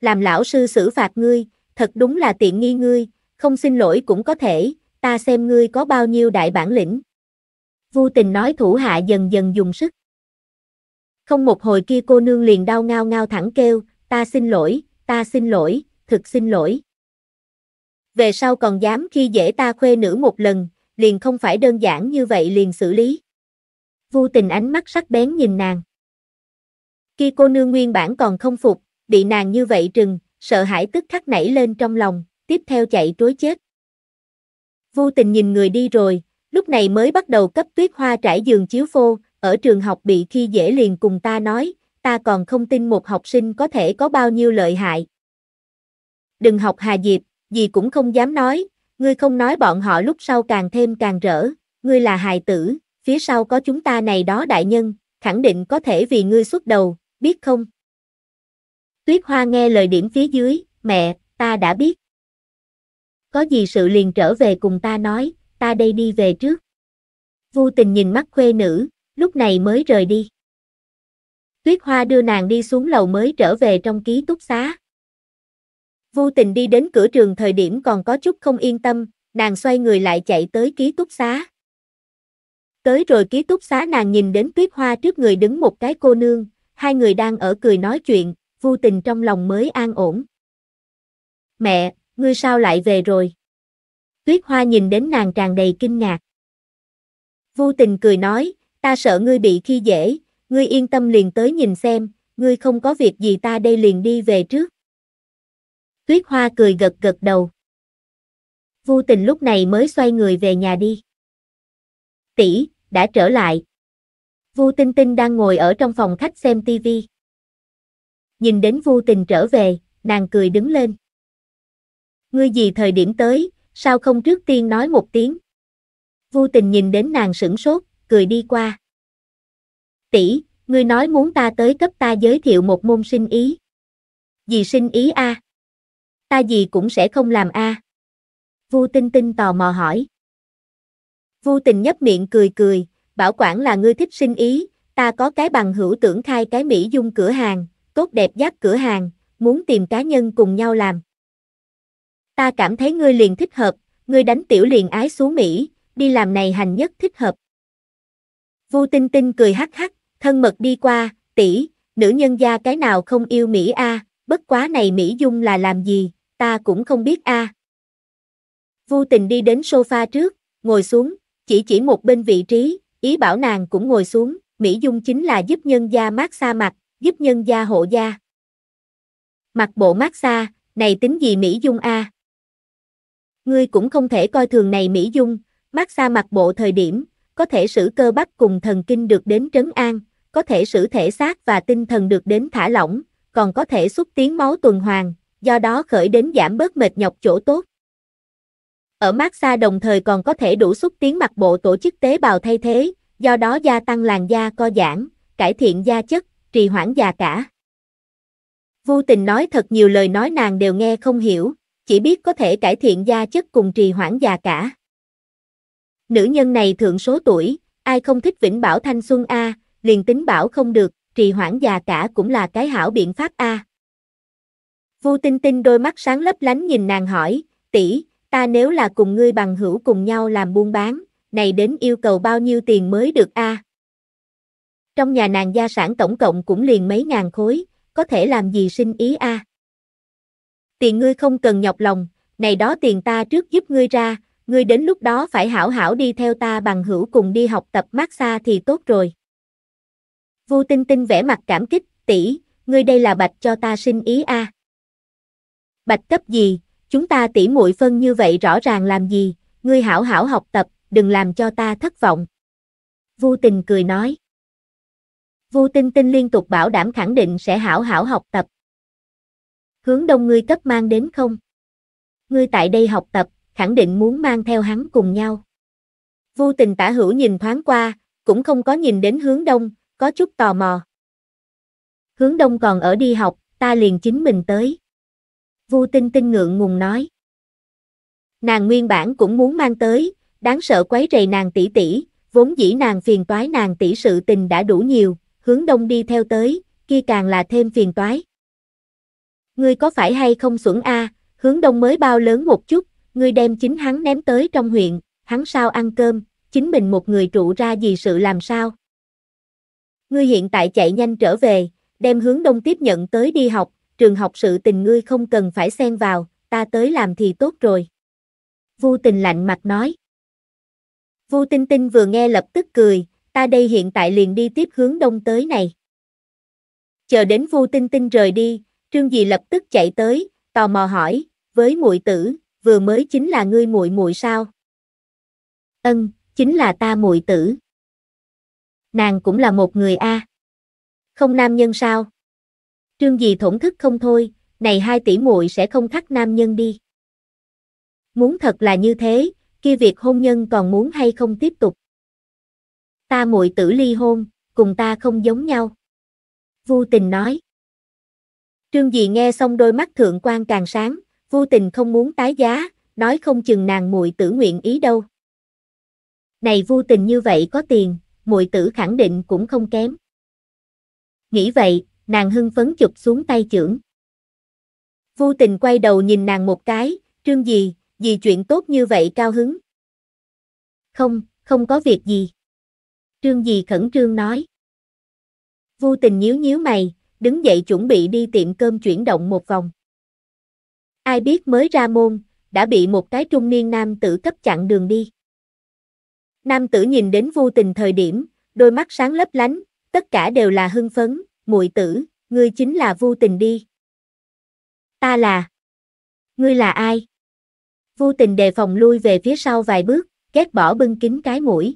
Làm lão sư xử phạt ngươi, thật đúng là tiện nghi ngươi, không xin lỗi cũng có thể, ta xem ngươi có bao nhiêu đại bản lĩnh. Vu tình nói thủ hạ dần dần dùng sức. Không một hồi kia cô nương liền đau ngao ngao thẳng kêu, ta xin lỗi, ta xin lỗi, thực xin lỗi về sau còn dám khi dễ ta khuê nữ một lần, liền không phải đơn giản như vậy liền xử lý. Vu tình ánh mắt sắc bén nhìn nàng. Khi cô nương nguyên bản còn không phục, bị nàng như vậy trừng, sợ hãi tức khắc nảy lên trong lòng, tiếp theo chạy trối chết. Vu tình nhìn người đi rồi, lúc này mới bắt đầu cấp tuyết hoa trải giường chiếu phô, ở trường học bị khi dễ liền cùng ta nói, ta còn không tin một học sinh có thể có bao nhiêu lợi hại. Đừng học Hà Diệp, gì cũng không dám nói, ngươi không nói bọn họ lúc sau càng thêm càng rỡ, ngươi là hài tử, phía sau có chúng ta này đó đại nhân, khẳng định có thể vì ngươi xuất đầu, biết không? Tuyết Hoa nghe lời điểm phía dưới, mẹ, ta đã biết. Có gì sự liền trở về cùng ta nói, ta đây đi về trước. Vu tình nhìn mắt khuê nữ, lúc này mới rời đi. Tuyết Hoa đưa nàng đi xuống lầu mới trở về trong ký túc xá. Vô tình đi đến cửa trường thời điểm còn có chút không yên tâm, nàng xoay người lại chạy tới ký túc xá. Tới rồi ký túc xá nàng nhìn đến tuyết hoa trước người đứng một cái cô nương, hai người đang ở cười nói chuyện, vô tình trong lòng mới an ổn. Mẹ, ngươi sao lại về rồi? Tuyết hoa nhìn đến nàng tràn đầy kinh ngạc. Vô tình cười nói, ta sợ ngươi bị khi dễ, ngươi yên tâm liền tới nhìn xem, ngươi không có việc gì ta đây liền đi về trước. Tuyết Hoa cười gật gật đầu. Vu tình lúc này mới xoay người về nhà đi. Tỷ, đã trở lại. Vu Tinh Tinh đang ngồi ở trong phòng khách xem tivi. Nhìn đến Vu Tình trở về, nàng cười đứng lên. Ngươi gì thời điểm tới, sao không trước tiên nói một tiếng? Vu Tình nhìn đến nàng sững sốt, cười đi qua. Tỷ, ngươi nói muốn ta tới cấp ta giới thiệu một môn sinh ý. Gì sinh ý a? À? ta gì cũng sẽ không làm a. Vu Tinh Tinh tò mò hỏi. Vu Tình nhấp miệng cười cười, bảo quản là ngươi thích sinh ý, ta có cái bằng hữu tưởng khai cái mỹ dung cửa hàng, tốt đẹp giác cửa hàng, muốn tìm cá nhân cùng nhau làm. Ta cảm thấy ngươi liền thích hợp, ngươi đánh tiểu liền ái xuống Mỹ, đi làm này hành nhất thích hợp. Vu Tinh Tinh cười hắc hắc, thân mật đi qua, tỷ, nữ nhân gia cái nào không yêu Mỹ a, bất quá này Mỹ dung là làm gì, ta cũng không biết a. À. Vô tình đi đến sofa trước, ngồi xuống, chỉ chỉ một bên vị trí, ý bảo nàng cũng ngồi xuống, Mỹ Dung chính là giúp nhân gia mát xa mặt, giúp nhân gia hộ gia. Mặt bộ mát xa, này tính gì Mỹ Dung a? À? Ngươi cũng không thể coi thường này Mỹ Dung, mát xa mặt bộ thời điểm, có thể sử cơ bắp cùng thần kinh được đến trấn an, có thể sử thể xác và tinh thần được đến thả lỏng, còn có thể xúc tiến máu tuần hoàn, do đó khởi đến giảm bớt mệt nhọc chỗ tốt. Ở mát xa đồng thời còn có thể đủ xúc tiến mặt bộ tổ chức tế bào thay thế, do đó gia tăng làn da co giãn, cải thiện da chất, trì hoãn già cả. Vô tình nói thật nhiều lời nói nàng đều nghe không hiểu, chỉ biết có thể cải thiện da chất cùng trì hoãn già cả. Nữ nhân này thượng số tuổi, ai không thích vĩnh bảo thanh xuân A, liền tính bảo không được, trì hoãn già cả cũng là cái hảo biện pháp A. Vu Tinh Tinh đôi mắt sáng lấp lánh nhìn nàng hỏi, tỷ, ta nếu là cùng ngươi bằng hữu cùng nhau làm buôn bán, này đến yêu cầu bao nhiêu tiền mới được a? À? Trong nhà nàng gia sản tổng cộng cũng liền mấy ngàn khối, có thể làm gì sinh ý a? À? Tiền ngươi không cần nhọc lòng, này đó tiền ta trước giúp ngươi ra, ngươi đến lúc đó phải hảo hảo đi theo ta bằng hữu cùng đi học tập mát xa thì tốt rồi. Vu Tinh Tinh vẻ mặt cảm kích, tỷ, ngươi đây là bạch cho ta sinh ý a. À? Bạch cấp gì, chúng ta tỉ muội phân như vậy rõ ràng làm gì, ngươi hảo hảo học tập, đừng làm cho ta thất vọng. vu tình cười nói. vu tinh tinh liên tục bảo đảm khẳng định sẽ hảo hảo học tập. Hướng đông ngươi cấp mang đến không? Ngươi tại đây học tập, khẳng định muốn mang theo hắn cùng nhau. vu tình tả hữu nhìn thoáng qua, cũng không có nhìn đến hướng đông, có chút tò mò. Hướng đông còn ở đi học, ta liền chính mình tới. Vu Tinh Tinh ngượng ngùng nói. Nàng nguyên bản cũng muốn mang tới, đáng sợ quấy rầy nàng tỷ tỷ, vốn dĩ nàng phiền toái nàng tỷ sự tình đã đủ nhiều, hướng đông đi theo tới, kia càng là thêm phiền toái. Ngươi có phải hay không xuẩn a, hướng đông mới bao lớn một chút, ngươi đem chính hắn ném tới trong huyện, hắn sao ăn cơm, chính mình một người trụ ra gì sự làm sao? Ngươi hiện tại chạy nhanh trở về, đem hướng đông tiếp nhận tới đi học, trường học sự tình ngươi không cần phải xen vào, ta tới làm thì tốt rồi. Vu tình lạnh mặt nói. Vu tinh tinh vừa nghe lập tức cười, ta đây hiện tại liền đi tiếp hướng đông tới này. Chờ đến Vu tinh tinh rời đi, trương dì lập tức chạy tới, tò mò hỏi, với muội tử, vừa mới chính là ngươi muội muội sao? Ân, chính là ta muội tử. Nàng cũng là một người a. Không nam nhân sao? Trương Dì thổn thức không thôi, này hai tỷ muội sẽ không khắc nam nhân đi. Muốn thật là như thế, kia việc hôn nhân còn muốn hay không tiếp tục. Ta muội tử ly hôn, cùng ta không giống nhau. Vu tình nói. Trương Dì nghe xong đôi mắt thượng quan càng sáng, Vu tình không muốn tái giá, nói không chừng nàng muội tử nguyện ý đâu. Này Vu tình như vậy có tiền, muội tử khẳng định cũng không kém. Nghĩ vậy, nàng hưng phấn chụp xuống tay trưởng Vô tình quay đầu nhìn nàng một cái, trương gì, gì chuyện tốt như vậy cao hứng. Không, không có việc gì. Trương gì khẩn trương nói. Vô tình nhíu nhíu mày, đứng dậy chuẩn bị đi tiệm cơm chuyển động một vòng. Ai biết mới ra môn, đã bị một cái trung niên nam tử cấp chặn đường đi. Nam tử nhìn đến vô tình thời điểm, đôi mắt sáng lấp lánh, tất cả đều là hưng phấn, muội tử, ngươi chính là Vu Tình đi. Ta là. Ngươi là ai? Vu Tình đề phòng lui về phía sau vài bước, ghét bỏ bưng kính cái mũi.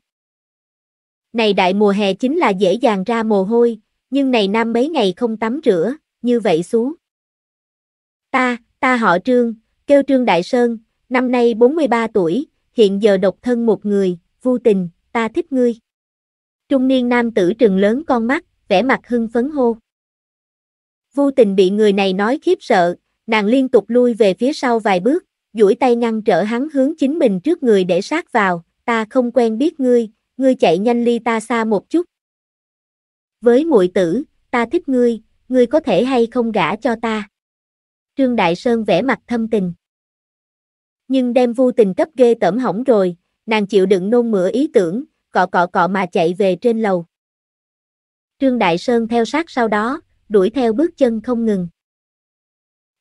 Này đại mùa hè chính là dễ dàng ra mồ hôi, nhưng này nam mấy ngày không tắm rửa, như vậy xú. Ta, ta họ Trương, kêu Trương Đại Sơn, năm nay 43 tuổi, hiện giờ độc thân một người, vô tình, ta thích ngươi. Trung niên nam tử trừng lớn con mắt, vẻ mặt hưng phấn hô. Vô tình bị người này nói khiếp sợ, nàng liên tục lui về phía sau vài bước, duỗi tay ngăn trở hắn hướng chính mình trước người để sát vào, ta không quen biết ngươi, ngươi chạy nhanh ly ta xa một chút. Với muội tử, ta thích ngươi, ngươi có thể hay không gả cho ta. Trương Đại Sơn vẽ mặt thâm tình. Nhưng đem vô tình cấp ghê tẩm hỏng rồi, nàng chịu đựng nôn mửa ý tưởng, cọ cọ cọ mà chạy về trên lầu. Trương Đại Sơn theo sát sau đó, đuổi theo bước chân không ngừng.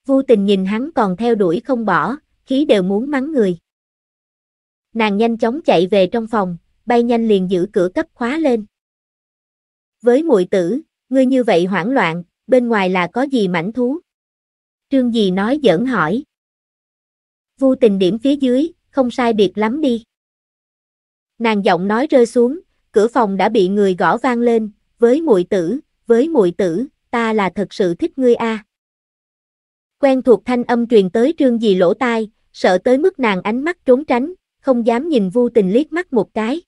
Vô tình nhìn hắn còn theo đuổi không bỏ, khí đều muốn mắng người. Nàng nhanh chóng chạy về trong phòng, bay nhanh liền giữ cửa cấp khóa lên. Với muội tử, ngươi như vậy hoảng loạn, bên ngoài là có gì mảnh thú? Trương gì nói giỡn hỏi. Vô tình điểm phía dưới, không sai biệt lắm đi. Nàng giọng nói rơi xuống, cửa phòng đã bị người gõ vang lên, với muội tử, với muội tử, ta là thật sự thích ngươi a. Quen thuộc thanh âm truyền tới trương dì lỗ tai, sợ tới mức nàng ánh mắt trốn tránh, không dám nhìn vu tình liếc mắt một cái.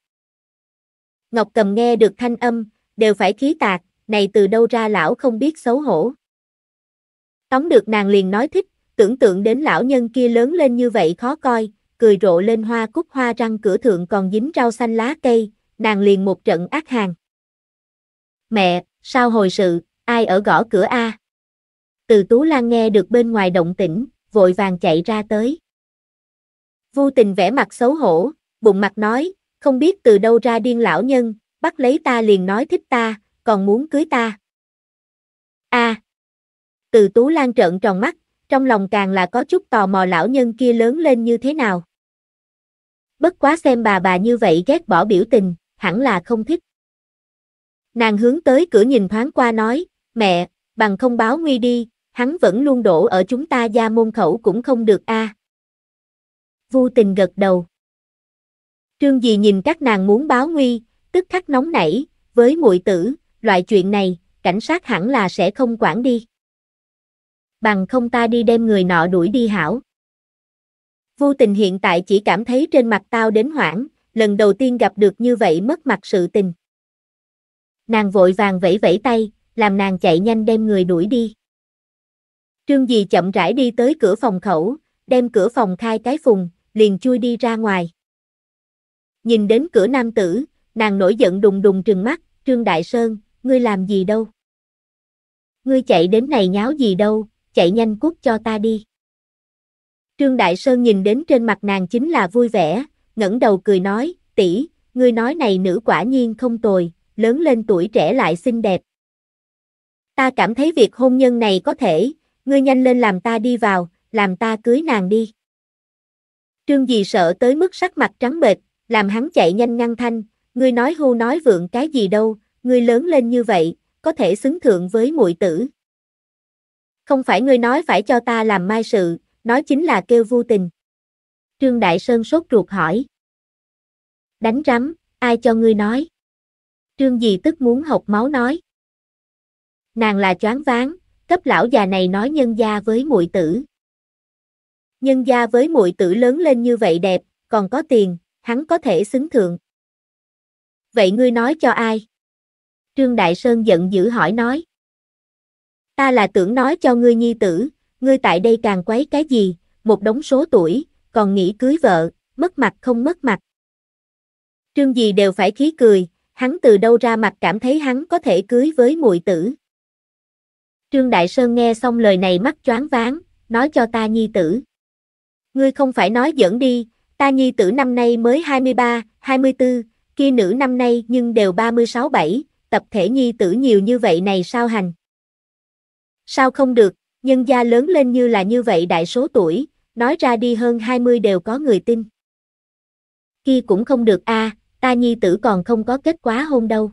Ngọc cầm nghe được thanh âm, đều phải khí tạc, này từ đâu ra lão không biết xấu hổ. Tóm được nàng liền nói thích, tưởng tượng đến lão nhân kia lớn lên như vậy khó coi, cười rộ lên hoa cúc hoa răng cửa thượng còn dính rau xanh lá cây, nàng liền một trận ác hàng. Mẹ, sao hồi sự, ai ở gõ cửa a? Từ Tú Lan nghe được bên ngoài động tĩnh, vội vàng chạy ra tới. Vô tình vẽ mặt xấu hổ, bụng mặt nói, không biết từ đâu ra điên lão nhân, bắt lấy ta liền nói thích ta, còn muốn cưới ta. A. từ Tú Lan trợn tròn mắt, trong lòng càng là có chút tò mò lão nhân kia lớn lên như thế nào. Bất quá xem bà bà như vậy ghét bỏ biểu tình, hẳn là không thích. Nàng hướng tới cửa nhìn thoáng qua nói, mẹ, bằng không báo nguy đi, hắn vẫn luôn đổ ở chúng ta gia môn khẩu cũng không được a. À. Vô tình gật đầu. Trương Dì nhìn các nàng muốn báo nguy, tức khắc nóng nảy, với muội tử, loại chuyện này, cảnh sát hẳn là sẽ không quản đi. Bằng không ta đi đem người nọ đuổi đi hảo. Vô tình hiện tại chỉ cảm thấy trên mặt tao đến hoảng, lần đầu tiên gặp được như vậy mất mặt sự tình. Nàng vội vàng vẫy vẫy tay, làm nàng chạy nhanh đem người đuổi đi. Trương Dì chậm rãi đi tới cửa phòng khẩu, đem cửa phòng khai cái phùng, liền chui đi ra ngoài. Nhìn đến cửa nam tử, nàng nổi giận đùng đùng trừng mắt, Trương Đại Sơn, ngươi làm gì đâu? Ngươi chạy đến này nháo gì đâu, chạy nhanh cút cho ta đi. Trương Đại Sơn nhìn đến trên mặt nàng chính là vui vẻ, ngẩng đầu cười nói, tỷ, ngươi nói này nữ quả nhiên không tồi, lớn lên tuổi trẻ lại xinh đẹp. Ta cảm thấy việc hôn nhân này có thể, ngươi nhanh lên làm ta đi vào, làm ta cưới nàng đi. Trương Dì sợ tới mức sắc mặt trắng bệch, làm hắn chạy nhanh ngăn thanh, ngươi nói hô nói vượng cái gì đâu, ngươi lớn lên như vậy, có thể xứng thượng với muội tử. Không phải ngươi nói phải cho ta làm mai sự, nói chính là kêu vô tình. Trương Đại Sơn sốt ruột hỏi. Đánh rắm, ai cho ngươi nói? Trương Dì tức muốn học máu nói. Nàng là choáng váng, cấp lão già này nói nhân gia với muội tử. Nhân gia với muội tử lớn lên như vậy đẹp, còn có tiền, hắn có thể xứng thượng. Vậy ngươi nói cho ai? Trương Đại Sơn giận dữ hỏi nói. Ta là tưởng nói cho ngươi nhi tử, ngươi tại đây càng quấy cái gì, một đống số tuổi, còn nghĩ cưới vợ, mất mặt không mất mặt. Trương gì đều phải khí cười, hắn từ đâu ra mặt cảm thấy hắn có thể cưới với muội tử. Trương Đại Sơn nghe xong lời này mắt choáng váng, nói cho ta nhi tử. Ngươi không phải nói giỡn đi, ta nhi tử năm nay mới 23, 24, kia nữ năm nay nhưng đều 36-7, tập thể nhi tử nhiều như vậy này sao hành. Sao không được, nhân gia lớn lên như là như vậy đại số tuổi, nói ra đi hơn 20 đều có người tin. Kia cũng không được a, à, ta nhi tử còn không có kết quá hôn đâu.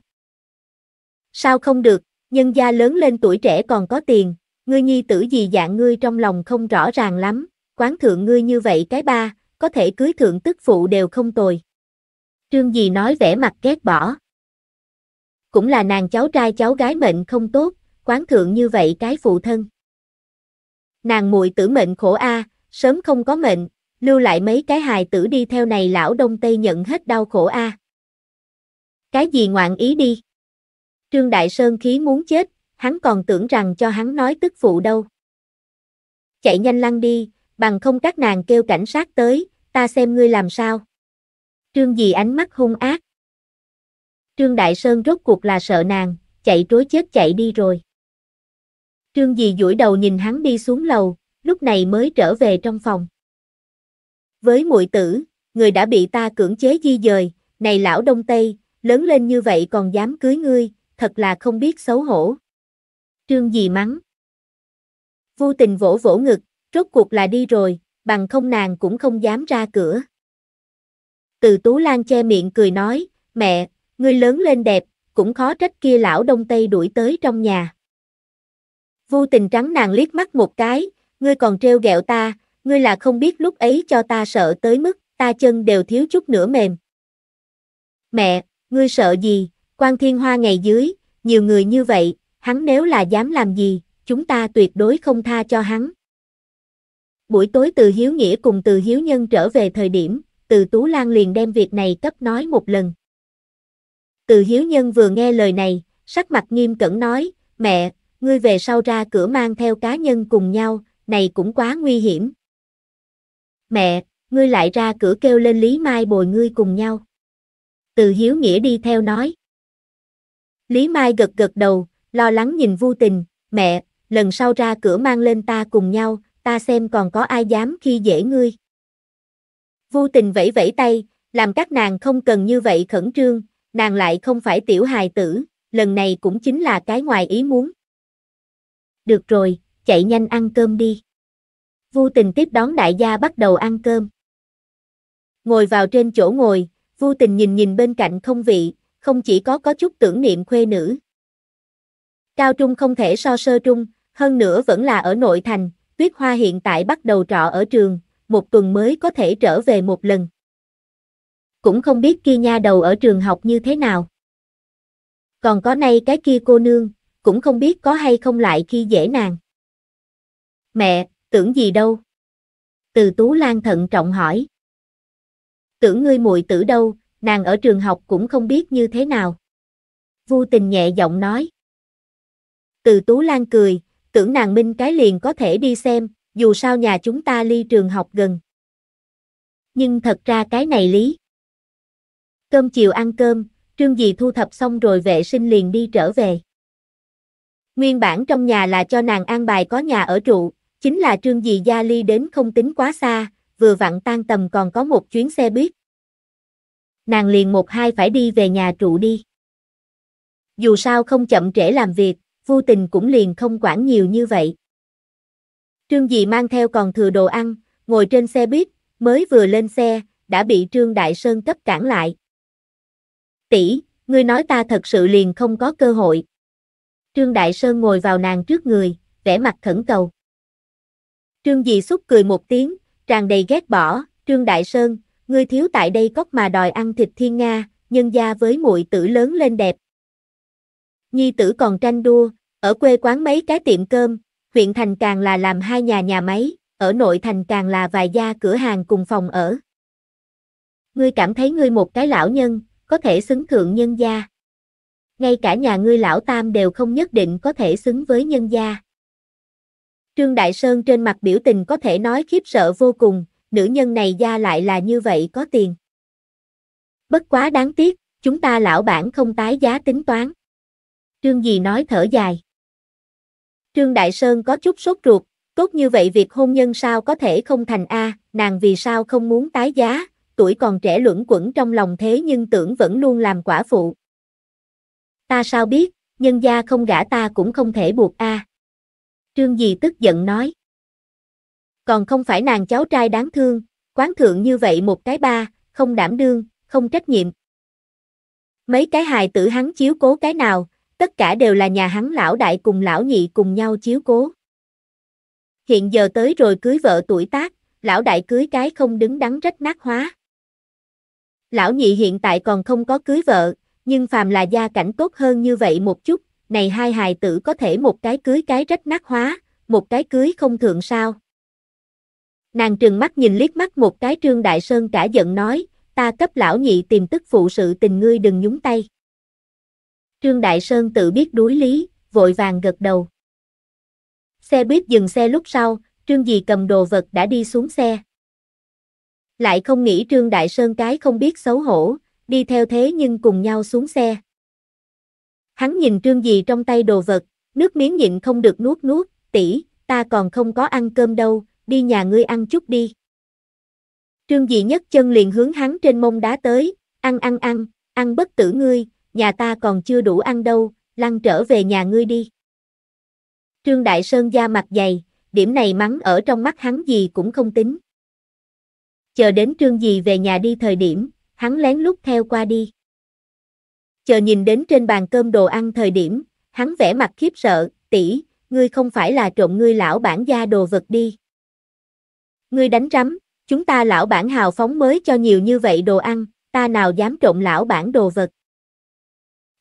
Sao không được, nhân gia lớn lên tuổi trẻ còn có tiền, ngươi nhi tử gì dạng ngươi trong lòng không rõ ràng lắm, quán thượng ngươi như vậy cái ba, có thể cưới thượng tức phụ đều không tồi. Trương dì nói vẻ mặt ghét bỏ. Cũng là nàng cháu trai cháu gái mệnh không tốt, quán thượng như vậy cái phụ thân. Nàng muội tử mệnh khổ a, sớm không có mệnh, lưu lại mấy cái hài tử đi theo này lão đông tây nhận hết đau khổ a. Cái gì ngoạn ý đi? Trương Đại Sơn khí muốn chết, hắn còn tưởng rằng cho hắn nói tức phụ đâu. Chạy nhanh lăn đi, bằng không các nàng kêu cảnh sát tới, ta xem ngươi làm sao. Trương gì ánh mắt hung ác. Trương Đại Sơn rốt cuộc là sợ nàng, chạy trối chết chạy đi rồi. Trương Dì duỗi đầu nhìn hắn đi xuống lầu, lúc này mới trở về trong phòng với muội tử, người đã bị ta cưỡng chế di dời, này lão Đông Tây, lớn lên như vậy còn dám cưới ngươi, thật là không biết xấu hổ. Trương gì mắng. Vô tình vỗ vỗ ngực, rốt cuộc là đi rồi, bằng không nàng cũng không dám ra cửa. Từ Tú Lan che miệng cười nói, mẹ, ngươi lớn lên đẹp, cũng khó trách kia lão Đông Tây đuổi tới trong nhà. Vô tình trắng nàng liếc mắt một cái, ngươi còn trêu ghẹo ta, ngươi là không biết lúc ấy cho ta sợ tới mức, ta chân đều thiếu chút nữa mềm. Mẹ, ngươi sợ gì, quan thiên hoa ngày dưới, nhiều người như vậy, hắn nếu là dám làm gì, chúng ta tuyệt đối không tha cho hắn. Buổi tối từ Hiếu Nghĩa cùng từ Hiếu Nhân trở về thời điểm, từ Tú Lan liền đem việc này cấp nói một lần. Từ Hiếu Nhân vừa nghe lời này, sắc mặt nghiêm cẩn nói, mẹ, ngươi về sau ra cửa mang theo cá nhân cùng nhau, này cũng quá nguy hiểm. Mẹ, ngươi lại ra cửa kêu lên Lý Mai bồi ngươi cùng nhau. Từ Hiếu Nghĩa đi theo nói. Lý Mai gật gật đầu, lo lắng nhìn Vu Tình, mẹ, lần sau ra cửa mang lên ta cùng nhau, ta xem còn có ai dám khi dễ ngươi. Vu Tình vẫy vẫy tay, làm các nàng không cần như vậy khẩn trương, nàng lại không phải tiểu hài tử, lần này cũng chính là cái ngoài ý muốn. Được rồi, chạy nhanh ăn cơm đi. Vu Tình tiếp đón đại gia bắt đầu ăn cơm. Ngồi vào trên chỗ ngồi, Vu Tình nhìn nhìn bên cạnh không vị, không chỉ có có chút tưởng niệm khuê nữ. Cao trung không thể so sơ trung, hơn nữa vẫn là ở nội thành, Tuyết Hoa hiện tại bắt đầu trọ ở trường, một tuần mới có thể trở về một lần. Cũng không biết kia nha đầu ở trường học như thế nào. Còn có nay cái kia cô nương, cũng không biết có hay không lại khi dễ nàng. Mẹ, Tưởng gì đâu? Từ Tú Lan thận trọng hỏi. Tưởng ngươi muội tử đâu, nàng ở trường học cũng không biết như thế nào. Vu tình nhẹ giọng nói. Từ Tú Lan cười, tưởng nàng minh cái liền có thể đi xem, dù sao nhà chúng ta ly trường học gần. Nhưng thật ra cái này lý. Cơm chiều ăn cơm, Trương Dì thu thập xong rồi vệ sinh liền đi trở về. Nguyên bản trong nhà là cho nàng an bài có nhà ở trụ, Chính là Trương Dì Gia Ly đến không tính quá xa, vừa vặn tan tầm còn có một chuyến xe buýt. Nàng liền một hai phải đi về nhà trụ đi. Dù sao không chậm trễ làm việc, vô tình cũng liền không quản nhiều như vậy. Trương Dì mang theo còn thừa đồ ăn, ngồi trên xe buýt, mới vừa lên xe, đã bị Trương Đại Sơn cấp cản lại. Tỷ, ngươi nói ta thật sự liền không có cơ hội. Trương Đại Sơn ngồi vào nàng trước người, vẻ mặt khẩn cầu. Trương Dị Xúc cười một tiếng, tràn đầy ghét bỏ, Trương Đại Sơn, ngươi thiếu tại đây cóc mà đòi ăn thịt thiên Nga, nhân gia với muội tử lớn lên đẹp. Nhi tử còn tranh đua, ở quê quán mấy cái tiệm cơm, huyện thành càng là làm hai nhà nhà máy, ở nội thành càng là vài gia cửa hàng cùng phòng ở. Ngươi cảm thấy ngươi một cái lão nhân, có thể xứng thượng nhân gia. Ngay cả nhà ngươi lão tam đều không nhất định có thể xứng với nhân gia. Trương Đại Sơn trên mặt biểu tình có thể nói khiếp sợ vô cùng, nữ nhân này gia lại là như vậy có tiền. Bất quá đáng tiếc, chúng ta lão bản không tái giá tính toán. Trương Dì nói thở dài. Trương Đại Sơn có chút sốt ruột, tốt như vậy việc hôn nhân sao có thể không thành A, nàng vì sao không muốn tái giá, tuổi còn trẻ luẩn quẩn trong lòng thế nhưng tưởng vẫn luôn làm quả phụ. Ta sao biết, nhân gia không gả ta cũng không thể buộc A. Trương Dì tức giận nói. Còn không phải nàng cháu trai đáng thương, quán thượng như vậy một cái ba, không đảm đương, không trách nhiệm. Mấy cái hài tử hắn chiếu cố cái nào, tất cả đều là nhà hắn lão đại cùng lão nhị cùng nhau chiếu cố. Hiện giờ tới rồi cưới vợ tuổi tác, lão đại cưới cái không đứng đắn rách nát hóa. Lão nhị hiện tại còn không có cưới vợ, nhưng phàm là gia cảnh tốt hơn như vậy một chút, này hai hài tử có thể một cái cưới cái rách nát hóa, một cái cưới không thượng sao. Nàng trừng mắt nhìn liếc mắt một cái Trương Đại Sơn cả giận nói, ta cấp lão nhị tìm tức phụ sự tình ngươi đừng nhúng tay. Trương Đại Sơn tự biết đối lý, vội vàng gật đầu. Xe buýt dừng xe lúc sau, Trương Dì cầm đồ vật đã đi xuống xe. Lại không nghĩ Trương Đại Sơn cái không biết xấu hổ, đi theo thế nhưng cùng nhau xuống xe. Hắn nhìn trương gì trong tay đồ vật, nước miếng nhịn không được nuốt nuốt, tỷ, ta còn không có ăn cơm đâu, đi nhà ngươi ăn chút đi. Trương dị nhất chân liền hướng hắn trên mông đá tới, ăn ăn ăn, ăn bất tử ngươi, nhà ta còn chưa đủ ăn đâu, lăn trở về nhà ngươi đi. Trương Đại Sơn da mặt dày, điểm này mắng ở trong mắt hắn gì cũng không tính. Chờ đến Trương Dì về nhà đi thời điểm, hắn lén lút theo qua đi chờ nhìn đến trên bàn cơm đồ ăn thời điểm, hắn vẻ mặt khiếp sợ, tỷ, ngươi không phải là trộm ngươi lão bản gia đồ vật đi. Ngươi đánh rắm, chúng ta lão bản hào phóng mới cho nhiều như vậy đồ ăn, ta nào dám trộm lão bản đồ vật.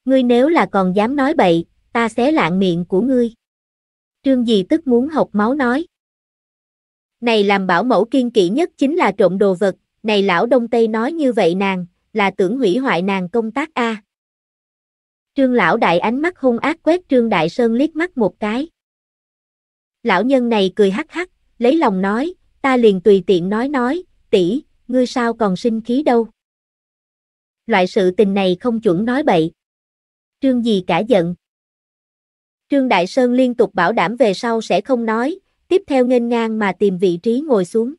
Ngươi nếu là còn dám nói bậy, ta xé lạng miệng của ngươi. Trương Dì tức muốn học máu nói. Này làm bảo mẫu kiên kỵ nhất chính là trộm đồ vật, này lão Đông Tây nói như vậy nàng, là tưởng hủy hoại nàng công tác A. Trương lão đại ánh mắt hung ác quét Trương Đại Sơn liếc mắt một cái. Lão nhân này cười hắc hắc, lấy lòng nói, ta liền tùy tiện nói nói, tỷ, ngươi sao còn sinh khí đâu. Loại sự tình này không chuẩn nói bậy. Trương gì cả giận. Trương Đại Sơn liên tục bảo đảm về sau sẽ không nói, tiếp theo nghênh ngang mà tìm vị trí ngồi xuống.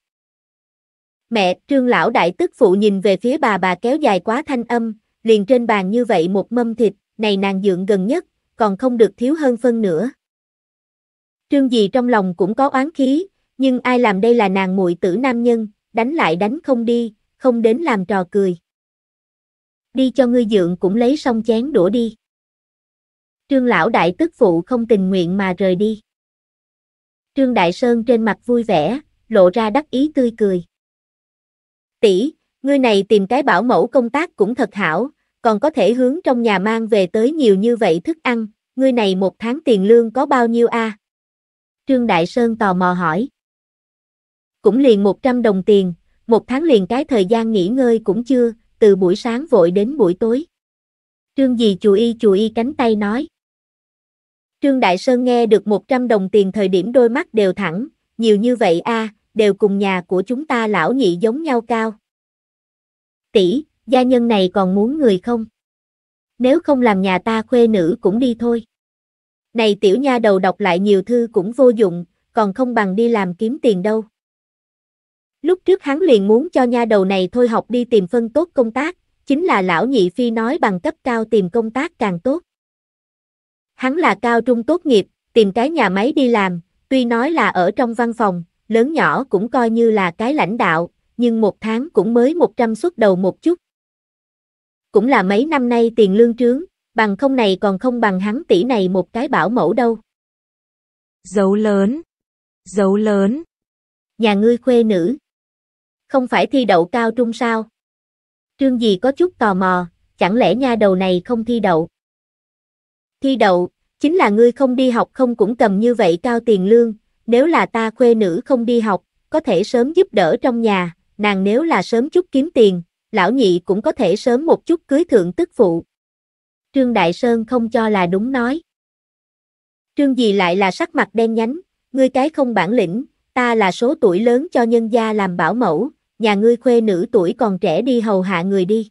Mẹ, trương lão đại tức phụ nhìn về phía bà bà kéo dài quá thanh âm, liền trên bàn như vậy một mâm thịt, này nàng dưỡng gần nhất, còn không được thiếu hơn phân nữa. Trương Dì trong lòng cũng có oán khí, nhưng ai làm đây là nàng muội tử nam nhân, đánh lại đánh không đi, không đến làm trò cười. Đi cho ngươi dưỡng cũng lấy xong chén đũa đi. Trương lão đại tức phụ không tình nguyện mà rời đi. Trương Đại Sơn trên mặt vui vẻ, lộ ra đắc ý tươi cười. Tỷ, ngươi này tìm cái bảo mẫu công tác cũng thật hảo, còn có thể hướng trong nhà mang về tới nhiều như vậy thức ăn, ngươi này một tháng tiền lương có bao nhiêu a? Trương Đại Sơn tò mò hỏi. Cũng liền 100 đồng tiền, một tháng liền cái thời gian nghỉ ngơi cũng chưa, từ buổi sáng vội đến buổi tối. Trương dì chù y chù y cánh tay nói. Trương Đại Sơn nghe được 100 đồng tiền thời điểm đôi mắt đều thẳng, nhiều như vậy a, đều cùng nhà của chúng ta lão nhị giống nhau cao. Tỷ, gia nhân này còn muốn người không? Nếu không làm nhà ta khuê nữ cũng đi thôi. Này tiểu nha đầu đọc lại nhiều thư cũng vô dụng, còn không bằng đi làm kiếm tiền đâu. Lúc trước hắn liền muốn cho nha đầu này thôi học đi tìm phân tốt công tác, chính là lão nhị phi nói bằng cấp cao tìm công tác càng tốt. Hắn là cao trung tốt nghiệp, tìm cái nhà máy đi làm, tuy nói là ở trong văn phòng, lớn nhỏ cũng coi như là cái lãnh đạo, nhưng một tháng cũng mới 100 suất đầu một chút, cũng là mấy năm nay tiền lương trướng, bằng không này còn không bằng hắn tỷ này một cái bảo mẫu đâu. Dấu lớn, dấu lớn, nhà ngươi khuê nữ, không phải thi đậu cao trung sao? Trương gì có chút tò mò, chẳng lẽ nha đầu này không thi đậu? Thi đậu, chính là ngươi không đi học không cũng cầm như vậy cao tiền lương, nếu là ta khuê nữ không đi học, có thể sớm giúp đỡ trong nhà, nàng nếu là sớm chút kiếm tiền, lão nhị cũng có thể sớm một chút cưới thượng tức phụ. Trương Đại Sơn không cho là đúng nói. Trương gì lại là sắc mặt đen nhánh, ngươi cái không bản lĩnh, ta là số tuổi lớn cho nhân gia làm bảo mẫu, nhà ngươi khuê nữ tuổi còn trẻ đi hầu hạ người đi.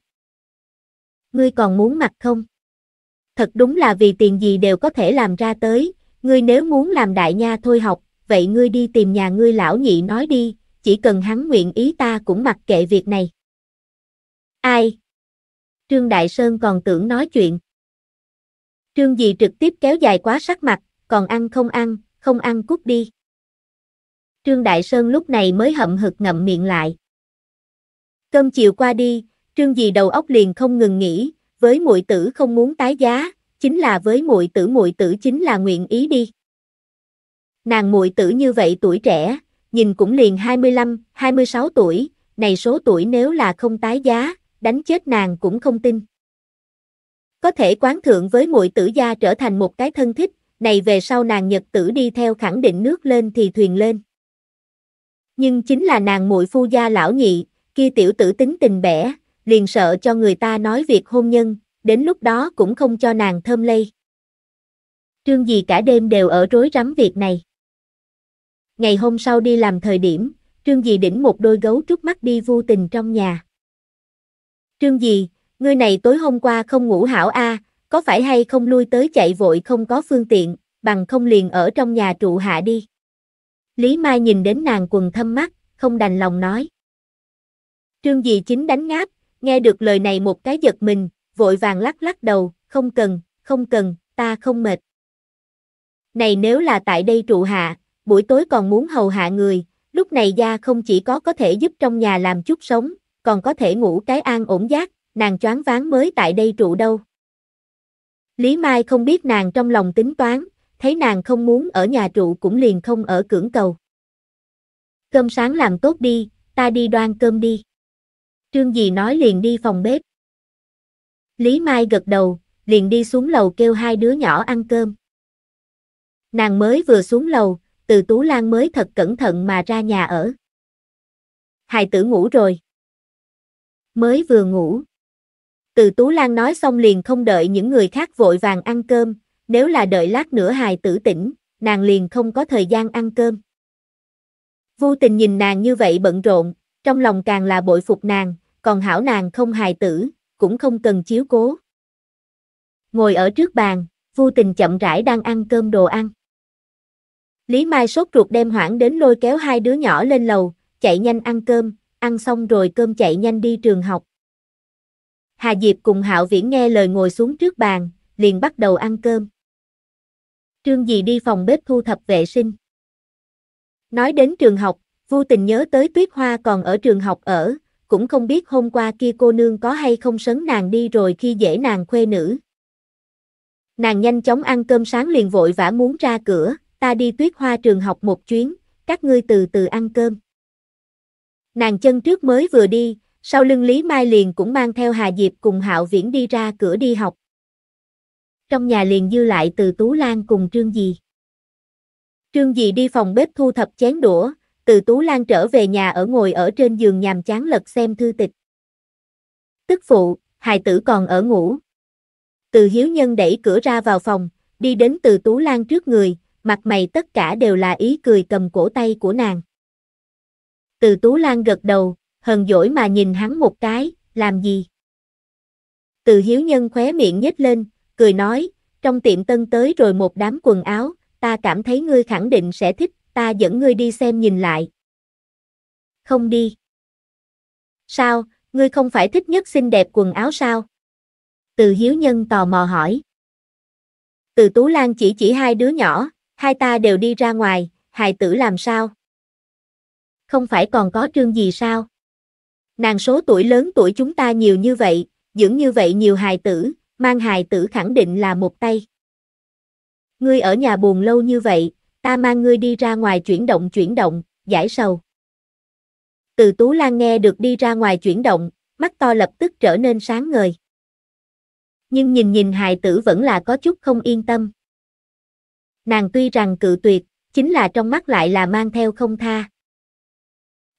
Ngươi còn muốn mặt không? Thật đúng là vì tiền gì đều có thể làm ra tới, ngươi nếu muốn làm đại nha thôi học, vậy ngươi đi tìm nhà ngươi lão nhị nói đi, chỉ cần hắn nguyện ý ta cũng mặc kệ việc này. Ai? Trương Đại Sơn còn tưởng nói chuyện. Trương Dì trực tiếp kéo dài quá sắc mặt, còn ăn không ăn, không ăn cút đi. Trương Đại Sơn lúc này mới hậm hực ngậm miệng lại. Cơm chiều qua đi, Trương Dì đầu óc liền không ngừng nghĩ, với muội tử không muốn tái giá, chính là với muội tử muội tử chính là nguyện ý đi. Nàng muội tử như vậy tuổi trẻ, nhìn cũng liền 25, 26 tuổi, này số tuổi nếu là không tái giá, đánh chết nàng cũng không tin. Có thể quán thượng với muội tử gia trở thành một cái thân thích, này về sau nàng nhật tử đi theo khẳng định nước lên thì thuyền lên. Nhưng chính là nàng muội phu gia lão nhị, kia tiểu tử tính tình bẻ, liền sợ cho người ta nói việc hôn nhân, đến lúc đó cũng không cho nàng thơm lây. Trương gì cả đêm đều ở rối rắm việc này. Ngày hôm sau đi làm thời điểm, Trương Dì đỉnh một đôi gấu trúc mắt đi vô tình trong nhà. Trương gì, ngươi này tối hôm qua không ngủ hảo a, à, có phải hay không lui tới chạy vội không có phương tiện, bằng không liền ở trong nhà trụ hạ đi. Lý Mai nhìn đến nàng quần thâm mắt, không đành lòng nói. Trương Dì chính đánh ngáp, nghe được lời này một cái giật mình, vội vàng lắc lắc đầu, không cần, không cần, ta không mệt. Này nếu là tại đây trụ hạ, buổi tối còn muốn hầu hạ người, lúc này gia không chỉ có có thể giúp trong nhà làm chút sống, còn có thể ngủ cái an ổn giác, nàng choáng váng mới tại đây trụ đâu. Lý Mai không biết nàng trong lòng tính toán, thấy nàng không muốn ở nhà trụ cũng liền không ở cưỡng cầu. Cơm sáng làm tốt đi, ta đi đoan cơm đi. Trương Dì nói liền đi phòng bếp. Lý Mai gật đầu, liền đi xuống lầu kêu hai đứa nhỏ ăn cơm. Nàng mới vừa xuống lầu, từ Tú Lan mới thật cẩn thận mà ra nhà ở. Hài tử ngủ rồi mới vừa ngủ. Từ Tú Lan nói xong liền không đợi những người khác vội vàng ăn cơm, nếu là đợi lát nữa hài tử tỉnh, nàng liền không có thời gian ăn cơm. Vô tình nhìn nàng như vậy bận rộn, trong lòng càng là bội phục nàng, còn hảo nàng không hài tử, cũng không cần chiếu cố. Ngồi ở trước bàn, vô tình chậm rãi đang ăn cơm đồ ăn. Lý Mai sốt ruột đem hoảng đến lôi kéo hai đứa nhỏ lên lầu, chạy nhanh ăn cơm, ăn xong rồi cơm chạy nhanh đi trường học. Hà Diệp cùng Hạo Viễn nghe lời ngồi xuống trước bàn, liền bắt đầu ăn cơm. Trương Dì đi phòng bếp thu thập vệ sinh. Nói đến trường học, vô tình nhớ tới Tuyết Hoa còn ở trường học ở, cũng không biết hôm qua kia cô nương có hay không sấn nàng đi rồi khi dễ nàng khuê nữ. Nàng nhanh chóng ăn cơm sáng liền vội vã muốn ra cửa, ta đi Tuyết Hoa trường học một chuyến, các ngươi từ từ ăn cơm. Nàng chân trước mới vừa đi, sau lưng Lý Mai liền cũng mang theo Hà Diệp cùng Hạo Viễn đi ra cửa đi học. Trong nhà liền dư lại từ Tú Lan cùng Trương Dì. Trương Dì đi phòng bếp thu thập chén đũa, từ Tú Lan trở về nhà ở ngồi ở trên giường nhàm chán lật xem thư tịch. Tức phụ, hài tử còn ở ngủ. Từ Hiếu Nhân đẩy cửa ra vào phòng, đi đến từ Tú Lan trước người, mặt mày tất cả đều là ý cười cầm cổ tay của nàng. Từ Tú Lan gật đầu, hờn dỗi mà nhìn hắn một cái, làm gì? Từ Hiếu Nhân khóe miệng nhếch lên, cười nói, trong tiệm tân tới rồi một đám quần áo, ta cảm thấy ngươi khẳng định sẽ thích, ta dẫn ngươi đi xem nhìn lại. Không đi. Sao, ngươi không phải thích nhất xinh đẹp quần áo sao? Từ Hiếu Nhân tò mò hỏi. Từ Tú Lan chỉ chỉ hai đứa nhỏ, hai ta đều đi ra ngoài, hài tử làm sao? không phải còn có trương gì sao? Nàng số tuổi lớn tuổi chúng ta nhiều như vậy, dưỡng như vậy nhiều hài tử, mang hài tử khẳng định là một tay. Ngươi ở nhà buồn lâu như vậy, ta mang ngươi đi ra ngoài chuyển động chuyển động, giải sầu. Từ Tú Lan nghe được đi ra ngoài chuyển động, mắt to lập tức trở nên sáng ngời. Nhưng nhìn nhìn hài tử vẫn là có chút không yên tâm. Nàng tuy rằng cự tuyệt, chính là trong mắt lại là mang theo không tha.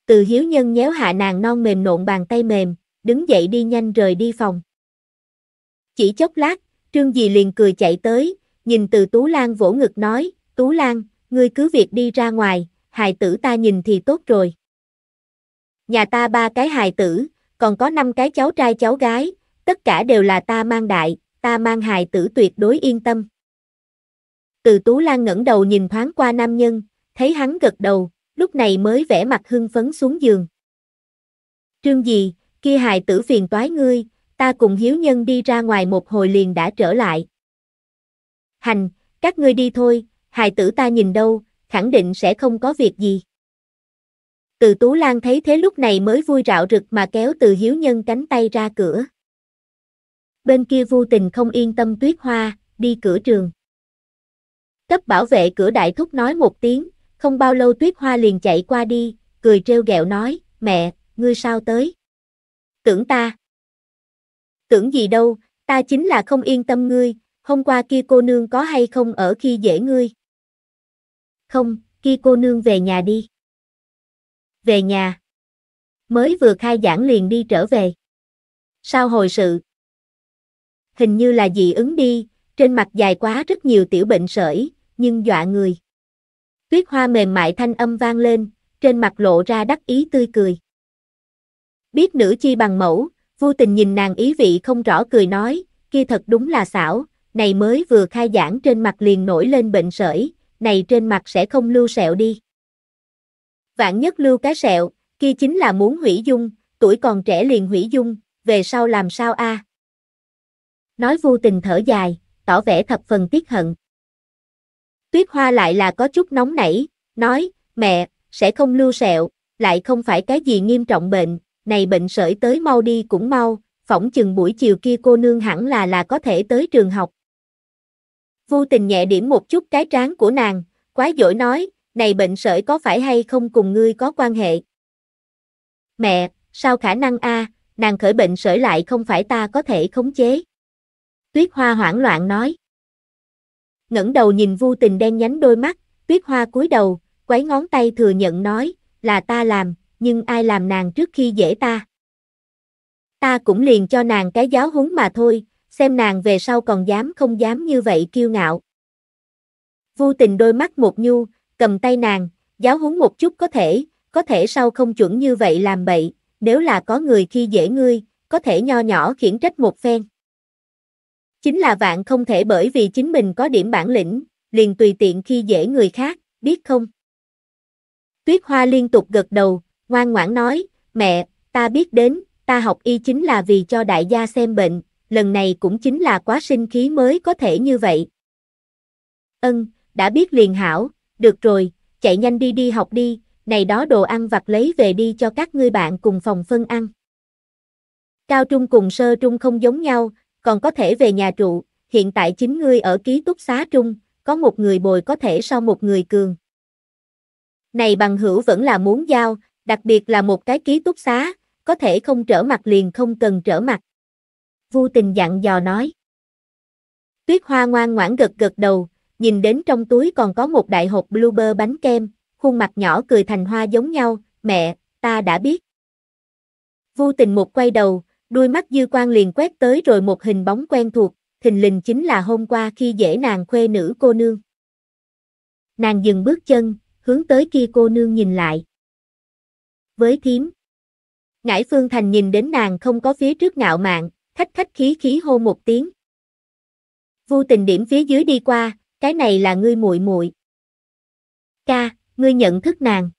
Từ hiếu nhân nhéo hạ nàng non mềm nộn bàn tay mềm, đứng dậy đi nhanh rời đi phòng. Chỉ chốc lát, Trương Dì liền cười chạy tới, nhìn từ Tú Lan vỗ ngực nói, Tú Lan, ngươi cứ việc đi ra ngoài, hài tử ta nhìn thì tốt rồi. Nhà ta ba cái hài tử, còn có năm cái cháu trai cháu gái, tất cả đều là ta mang đại, ta mang hài tử tuyệt đối yên tâm. Từ Tú Lan ngẩng đầu nhìn thoáng qua nam nhân, thấy hắn gật đầu, lúc này mới vẽ mặt hưng phấn xuống giường. Trương gì, kia hài tử phiền toái ngươi, ta cùng hiếu nhân đi ra ngoài một hồi liền đã trở lại. Hành, các ngươi đi thôi, hài tử ta nhìn đâu, khẳng định sẽ không có việc gì. Từ Tú Lan thấy thế lúc này mới vui rạo rực mà kéo từ hiếu nhân cánh tay ra cửa. Bên kia vô tình không yên tâm tuyết hoa, đi cửa trường. Cấp bảo vệ cửa đại thúc nói một tiếng, không bao lâu tuyết hoa liền chạy qua đi, cười treo gẹo nói, mẹ, ngươi sao tới? Tưởng ta? Tưởng gì đâu, ta chính là không yên tâm ngươi, hôm qua kia cô nương có hay không ở khi dễ ngươi? Không, kia cô nương về nhà đi. Về nhà. Mới vừa khai giảng liền đi trở về. Sao hồi sự? Hình như là dị ứng đi, trên mặt dài quá rất nhiều tiểu bệnh sởi, nhưng dọa người. Tuyết hoa mềm mại thanh âm vang lên, trên mặt lộ ra đắc ý tươi cười. Biết nữ chi bằng mẫu, vô tình nhìn nàng ý vị không rõ cười nói, kia thật đúng là xảo, này mới vừa khai giảng trên mặt liền nổi lên bệnh sởi, này trên mặt sẽ không lưu sẹo đi. Vạn nhất lưu cái sẹo, kia chính là muốn hủy dung, tuổi còn trẻ liền hủy dung, về sau làm sao a? Nói vô tình thở dài, tỏ vẻ thập phần tiếc hận. Tuyết Hoa lại là có chút nóng nảy, nói, mẹ, sẽ không lưu sẹo, lại không phải cái gì nghiêm trọng bệnh, này bệnh sởi tới mau đi cũng mau, phỏng chừng buổi chiều kia cô nương hẳn là là có thể tới trường học. Vô tình nhẹ điểm một chút cái trán của nàng, quá dỗi nói, này bệnh sởi có phải hay không cùng ngươi có quan hệ? Mẹ, sao khả năng a nàng khởi bệnh sởi lại không phải ta có thể khống chế. Tuyết Hoa hoảng loạn nói ngẩng đầu nhìn Vu Tình đen nhánh đôi mắt, Tuyết Hoa cúi đầu, quấy ngón tay thừa nhận nói, là ta làm, nhưng ai làm nàng trước khi dễ ta? Ta cũng liền cho nàng cái giáo huấn mà thôi, xem nàng về sau còn dám không dám như vậy kiêu ngạo. Vu Tình đôi mắt một nhu, cầm tay nàng, giáo huấn một chút có thể, có thể sau không chuẩn như vậy làm bậy, nếu là có người khi dễ ngươi, có thể nho nhỏ khiển trách một phen. Chính là vạn không thể bởi vì chính mình có điểm bản lĩnh, liền tùy tiện khi dễ người khác, biết không? Tuyết Hoa liên tục gật đầu, ngoan ngoãn nói, mẹ, ta biết đến, ta học y chính là vì cho đại gia xem bệnh, lần này cũng chính là quá sinh khí mới có thể như vậy. Ân, đã biết liền hảo, được rồi, chạy nhanh đi đi học đi, này đó đồ ăn vặt lấy về đi cho các ngươi bạn cùng phòng phân ăn. Cao trung cùng sơ trung không giống nhau, còn có thể về nhà trụ, hiện tại chính ngươi ở ký túc xá trung, có một người bồi có thể so một người cường. Này bằng hữu vẫn là muốn giao, đặc biệt là một cái ký túc xá, có thể không trở mặt liền không cần trở mặt. Vu tình dặn dò nói. Tuyết hoa ngoan ngoãn gật gật đầu, nhìn đến trong túi còn có một đại hộp blueber bánh kem, khuôn mặt nhỏ cười thành hoa giống nhau, mẹ, ta đã biết. Vu tình một quay đầu, đuôi mắt dư quan liền quét tới rồi một hình bóng quen thuộc, thình lình chính là hôm qua khi dễ nàng khuê nữ cô nương. Nàng dừng bước chân, hướng tới kia cô nương nhìn lại. Với thím, ngải phương thành nhìn đến nàng không có phía trước ngạo mạn, khách khách khí khí hô một tiếng. Vô tình điểm phía dưới đi qua, cái này là ngươi muội muội. Ca, ngươi nhận thức nàng.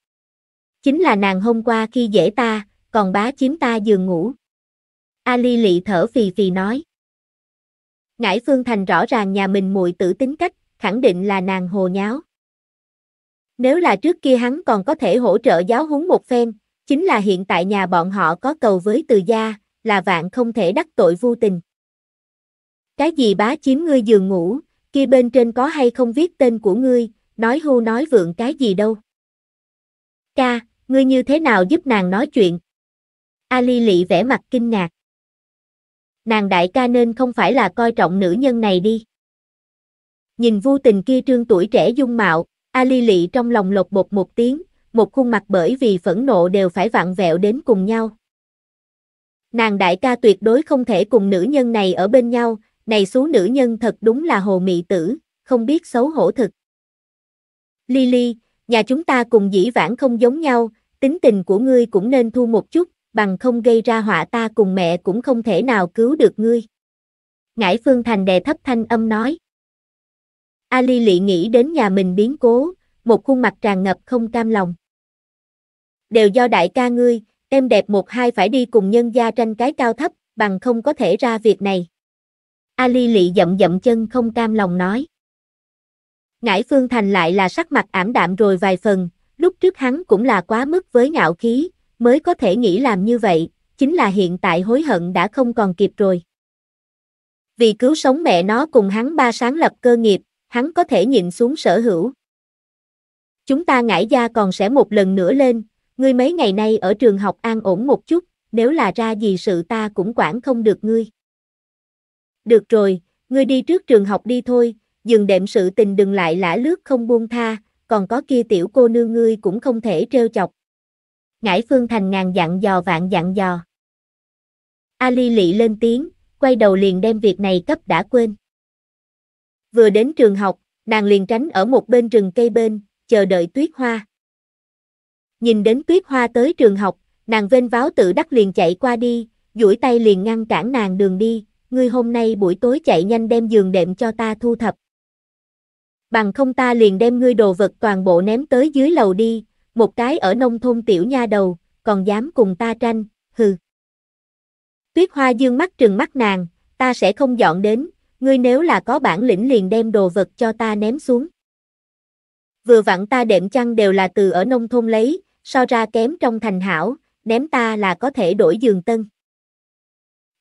Chính là nàng hôm qua khi dễ ta, còn bá chiếm ta giường ngủ. Ali lị thở phì phì nói. Ngải Phương Thành rõ ràng nhà mình muội tử tính cách, khẳng định là nàng hồ nháo. Nếu là trước kia hắn còn có thể hỗ trợ giáo huấn một phen, chính là hiện tại nhà bọn họ có cầu với từ gia, là vạn không thể đắc tội vô tình. Cái gì bá chiếm ngươi giường ngủ, kia bên trên có hay không viết tên của ngươi, nói hưu nói vượng cái gì đâu. Ca, ngươi như thế nào giúp nàng nói chuyện? Ali lị vẻ mặt kinh ngạc nàng đại ca nên không phải là coi trọng nữ nhân này đi. Nhìn vô tình kia trương tuổi trẻ dung mạo, Ali lị trong lòng lột bột một tiếng, một khuôn mặt bởi vì phẫn nộ đều phải vặn vẹo đến cùng nhau. Nàng đại ca tuyệt đối không thể cùng nữ nhân này ở bên nhau, này số nữ nhân thật đúng là hồ mị tử, không biết xấu hổ thực. Lily, nhà chúng ta cùng dĩ vãng không giống nhau, tính tình của ngươi cũng nên thu một chút, bằng không gây ra họa ta cùng mẹ cũng không thể nào cứu được ngươi. Ngải Phương Thành đè thấp thanh âm nói. Ali lị nghĩ đến nhà mình biến cố, một khuôn mặt tràn ngập không cam lòng. Đều do đại ca ngươi, em đẹp một hai phải đi cùng nhân gia tranh cái cao thấp, bằng không có thể ra việc này. Ali lị dậm dậm chân không cam lòng nói. Ngải Phương Thành lại là sắc mặt ảm đạm rồi vài phần, lúc trước hắn cũng là quá mức với ngạo khí, mới có thể nghĩ làm như vậy, chính là hiện tại hối hận đã không còn kịp rồi. Vì cứu sống mẹ nó cùng hắn ba sáng lập cơ nghiệp, hắn có thể nhịn xuống sở hữu. Chúng ta ngải gia còn sẽ một lần nữa lên, ngươi mấy ngày nay ở trường học an ổn một chút, nếu là ra gì sự ta cũng quản không được ngươi. Được rồi, ngươi đi trước trường học đi thôi, dừng đệm sự tình đừng lại lã lướt không buông tha, còn có kia tiểu cô nương ngươi cũng không thể trêu chọc ngải phương thành ngàn dặn dò vạn dặn dò. Ali lị lên tiếng, quay đầu liền đem việc này cấp đã quên. Vừa đến trường học, nàng liền tránh ở một bên rừng cây bên, chờ đợi tuyết hoa. Nhìn đến tuyết hoa tới trường học, nàng vên váo tự đắc liền chạy qua đi, duỗi tay liền ngăn cản nàng đường đi, ngươi hôm nay buổi tối chạy nhanh đem giường đệm cho ta thu thập. Bằng không ta liền đem ngươi đồ vật toàn bộ ném tới dưới lầu đi, một cái ở nông thôn tiểu nha đầu, còn dám cùng ta tranh, hừ. Tuyết hoa dương mắt trừng mắt nàng, ta sẽ không dọn đến, ngươi nếu là có bản lĩnh liền đem đồ vật cho ta ném xuống. Vừa vặn ta đệm chăn đều là từ ở nông thôn lấy, so ra kém trong thành hảo, ném ta là có thể đổi giường tân.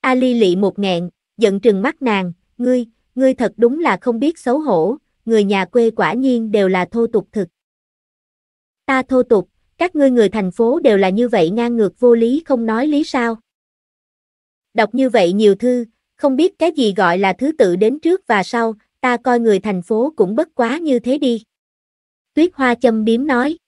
Ali lị một nghẹn, giận trừng mắt nàng, ngươi, ngươi thật đúng là không biết xấu hổ, người nhà quê quả nhiên đều là thô tục thực. Ta thô tục, các ngươi người thành phố đều là như vậy ngang ngược vô lý không nói lý sao. Đọc như vậy nhiều thư, không biết cái gì gọi là thứ tự đến trước và sau, ta coi người thành phố cũng bất quá như thế đi. Tuyết Hoa châm biếm nói.